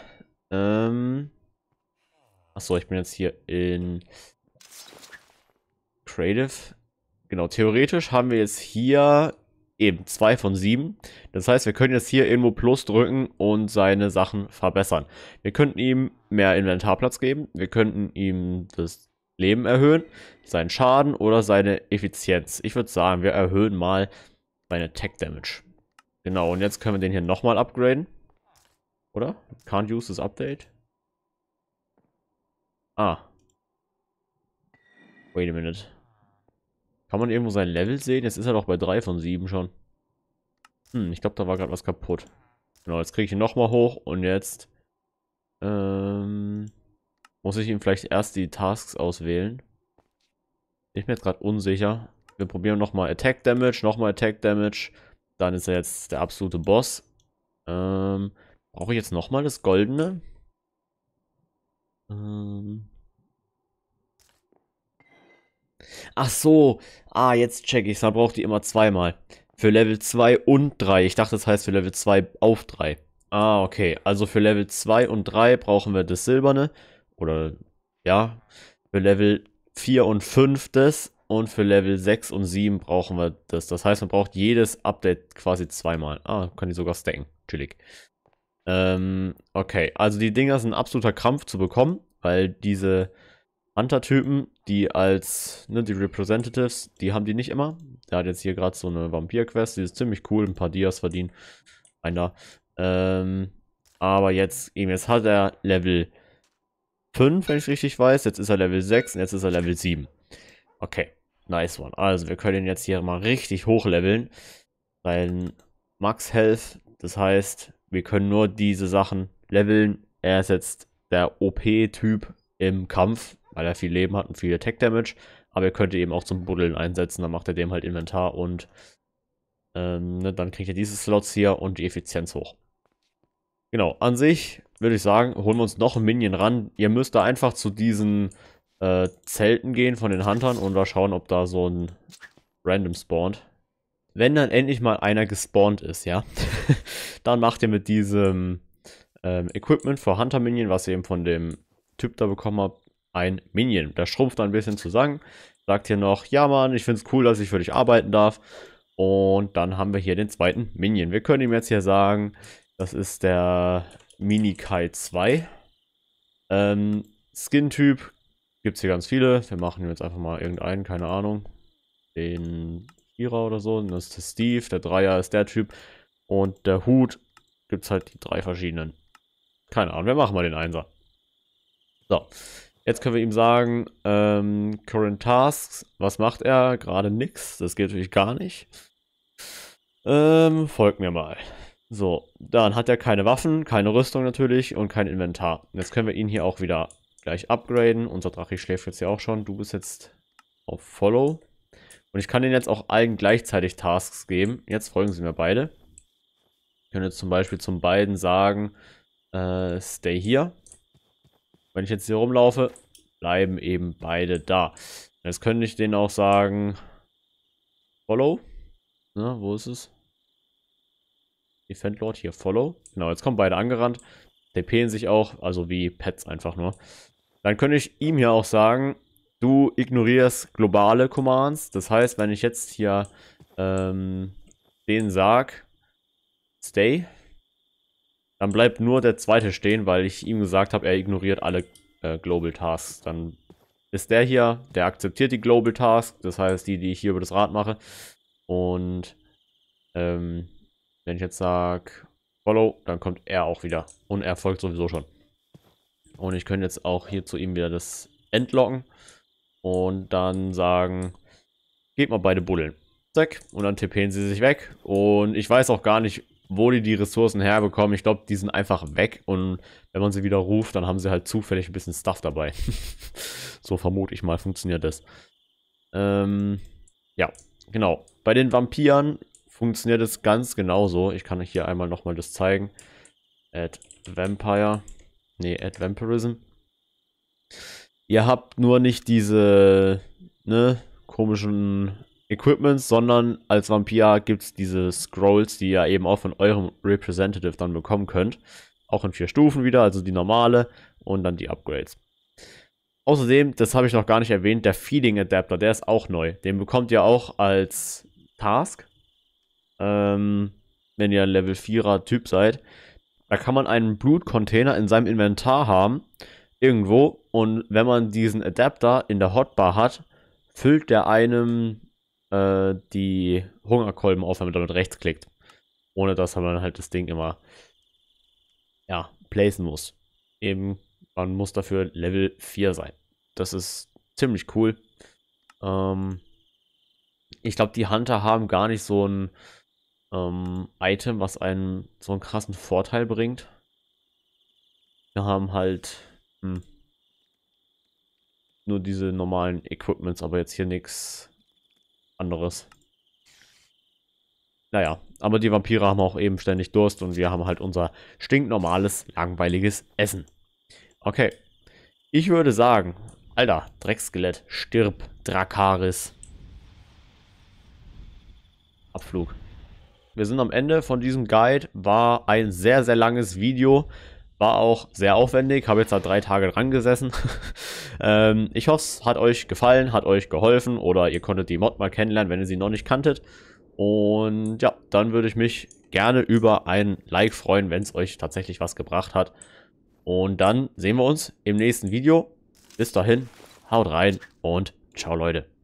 Ähm, achso, ich bin jetzt hier in Creative. Genau, theoretisch haben wir jetzt hier Eben, 2 von 7. Das heißt, wir können jetzt hier irgendwo Plus drücken und seine Sachen verbessern. Wir könnten ihm mehr Inventarplatz geben. Wir könnten ihm das Leben erhöhen, seinen Schaden oder seine Effizienz. Ich würde sagen, wir erhöhen mal seine Tech Damage. Genau, und jetzt können wir den hier nochmal upgraden. Oder? Can't use this update. Ah. Wait a minute. Kann man irgendwo sein Level sehen? Jetzt ist er doch bei 3 von 7 schon. Hm, ich glaube, da war gerade was kaputt. Genau, jetzt kriege ich ihn nochmal hoch und jetzt ähm, muss ich ihm vielleicht erst die Tasks auswählen. Ich bin jetzt gerade unsicher. Wir probieren nochmal Attack Damage, nochmal Attack Damage. Dann ist er jetzt der absolute Boss. Ähm, Brauche ich jetzt nochmal das Goldene? Ähm, Ach so, ah, jetzt check ich's, da braucht die immer zweimal. Für Level 2 und 3. Ich dachte, das heißt für Level 2 auf 3. Ah, okay. Also für Level 2 und 3 brauchen wir das silberne. Oder ja. Für Level 4 und 5 das. Und für Level 6 und 7 brauchen wir das. Das heißt, man braucht jedes Update quasi zweimal. Ah, kann die sogar stacken. Chillig. Ähm, okay. Also die Dinger sind ein absoluter Krampf zu bekommen, weil diese Hunter-Typen, die als, ne, die Representatives, die haben die nicht immer. Der hat jetzt hier gerade so eine Vampir-Quest, die ist ziemlich cool, ein paar Dias verdient. Einer. Ähm, aber jetzt, eben, jetzt hat er Level 5, wenn ich richtig weiß. Jetzt ist er Level 6 und jetzt ist er Level 7. Okay, nice one. Also, wir können ihn jetzt hier mal richtig hochleveln. Sein Max Health, das heißt, wir können nur diese Sachen leveln. Er ist jetzt der OP-Typ im Kampf weil er viel Leben hat und viel Attack Damage. Aber ihr könnt ihn eben auch zum Buddeln einsetzen, dann macht er dem halt Inventar und ähm, ne, dann kriegt ihr diese Slots hier und die Effizienz hoch. Genau, an sich würde ich sagen, holen wir uns noch ein Minion ran. Ihr müsst da einfach zu diesen äh, Zelten gehen von den Huntern und da schauen, ob da so ein Random spawnt. Wenn dann endlich mal einer gespawnt ist, ja, dann macht ihr mit diesem ähm, Equipment für Hunter Minion, was ihr eben von dem Typ da bekommen habt, ein Minion. Das schrumpft ein bisschen zusammen. Sagt hier noch, ja Mann, ich finde es cool, dass ich für dich arbeiten darf. Und dann haben wir hier den zweiten Minion. Wir können ihm jetzt hier sagen, das ist der Mini Kai 2. Ähm, Skin-Typ gibt es hier ganz viele. Wir machen jetzt einfach mal irgendeinen, keine Ahnung. Den Vierer oder so. Das ist der Steve, der Dreier ist der Typ. Und der Hut gibt es halt die drei verschiedenen. Keine Ahnung, wir machen mal den Einser. So, Jetzt können wir ihm sagen, ähm, Current Tasks, was macht er? Gerade nix, das geht natürlich gar nicht. Ähm, folgt mir mal. So, dann hat er keine Waffen, keine Rüstung natürlich und kein Inventar. Jetzt können wir ihn hier auch wieder gleich upgraden. Unser Drache schläft jetzt ja auch schon. Du bist jetzt auf Follow. Und ich kann denen jetzt auch allen gleichzeitig Tasks geben. Jetzt folgen sie mir beide. Ich könnte zum Beispiel zum beiden sagen, äh, stay here. Wenn ich jetzt hier rumlaufe, bleiben eben beide da. Jetzt könnte ich denen auch sagen, Follow. Na, ne, wo ist es? Defend Lord hier, Follow. Genau, jetzt kommen beide angerannt. TPen sich auch, also wie Pets einfach nur. Dann könnte ich ihm hier auch sagen, du ignorierst globale Commands. Das heißt, wenn ich jetzt hier ähm, den sag, Stay, dann bleibt nur der zweite stehen, weil ich ihm gesagt habe, er ignoriert alle äh, Global Tasks. Dann ist der hier, der akzeptiert die Global Tasks, das heißt die, die ich hier über das Rad mache. Und ähm, wenn ich jetzt sage Follow, dann kommt er auch wieder. Und er folgt sowieso schon. Und ich könnte jetzt auch hier zu ihm wieder das entlocken und dann sagen, geht mal beide buddeln. Zack. Und dann tippen sie sich weg. Und ich weiß auch gar nicht, wo die die Ressourcen herbekommen. Ich glaube, die sind einfach weg und wenn man sie wieder ruft, dann haben sie halt zufällig ein bisschen Stuff dabei. so vermute ich mal, funktioniert das. Ähm, ja, genau. Bei den Vampiren funktioniert es ganz genauso. Ich kann euch hier einmal nochmal das zeigen. Add Vampire. Ne, Add Vampirism. Ihr habt nur nicht diese, ne, komischen Equipments, sondern als Vampir gibt es diese Scrolls, die ihr eben auch von eurem Representative dann bekommen könnt. Auch in vier Stufen wieder, also die normale und dann die Upgrades. Außerdem, das habe ich noch gar nicht erwähnt, der Feeding Adapter, der ist auch neu. Den bekommt ihr auch als Task, ähm, wenn ihr ein Level 4er Typ seid. Da kann man einen Blutcontainer in seinem Inventar haben, irgendwo. Und wenn man diesen Adapter in der Hotbar hat, füllt der einem äh, die Hungerkolben auf, wenn man damit rechts klickt. Ohne dass man halt das Ding immer ja, placen muss. Eben, man muss dafür Level 4 sein. Das ist ziemlich cool. Ähm, ich glaube, die Hunter haben gar nicht so ein ähm, Item, was einen so einen krassen Vorteil bringt. Wir haben halt hm, nur diese normalen Equipments, aber jetzt hier nichts anderes. Naja, aber die Vampire haben auch eben ständig Durst und wir haben halt unser stinknormales, langweiliges Essen. Okay. Ich würde sagen, Alter, Dreckskelett, stirb, Drakaris. Abflug. Wir sind am Ende von diesem Guide. War ein sehr, sehr langes Video. War auch sehr aufwendig, habe jetzt da drei Tage dran gesessen. ähm, ich hoffe, es hat euch gefallen, hat euch geholfen oder ihr konntet die Mod mal kennenlernen, wenn ihr sie noch nicht kanntet. Und ja, dann würde ich mich gerne über ein Like freuen, wenn es euch tatsächlich was gebracht hat. Und dann sehen wir uns im nächsten Video. Bis dahin, haut rein und ciao Leute.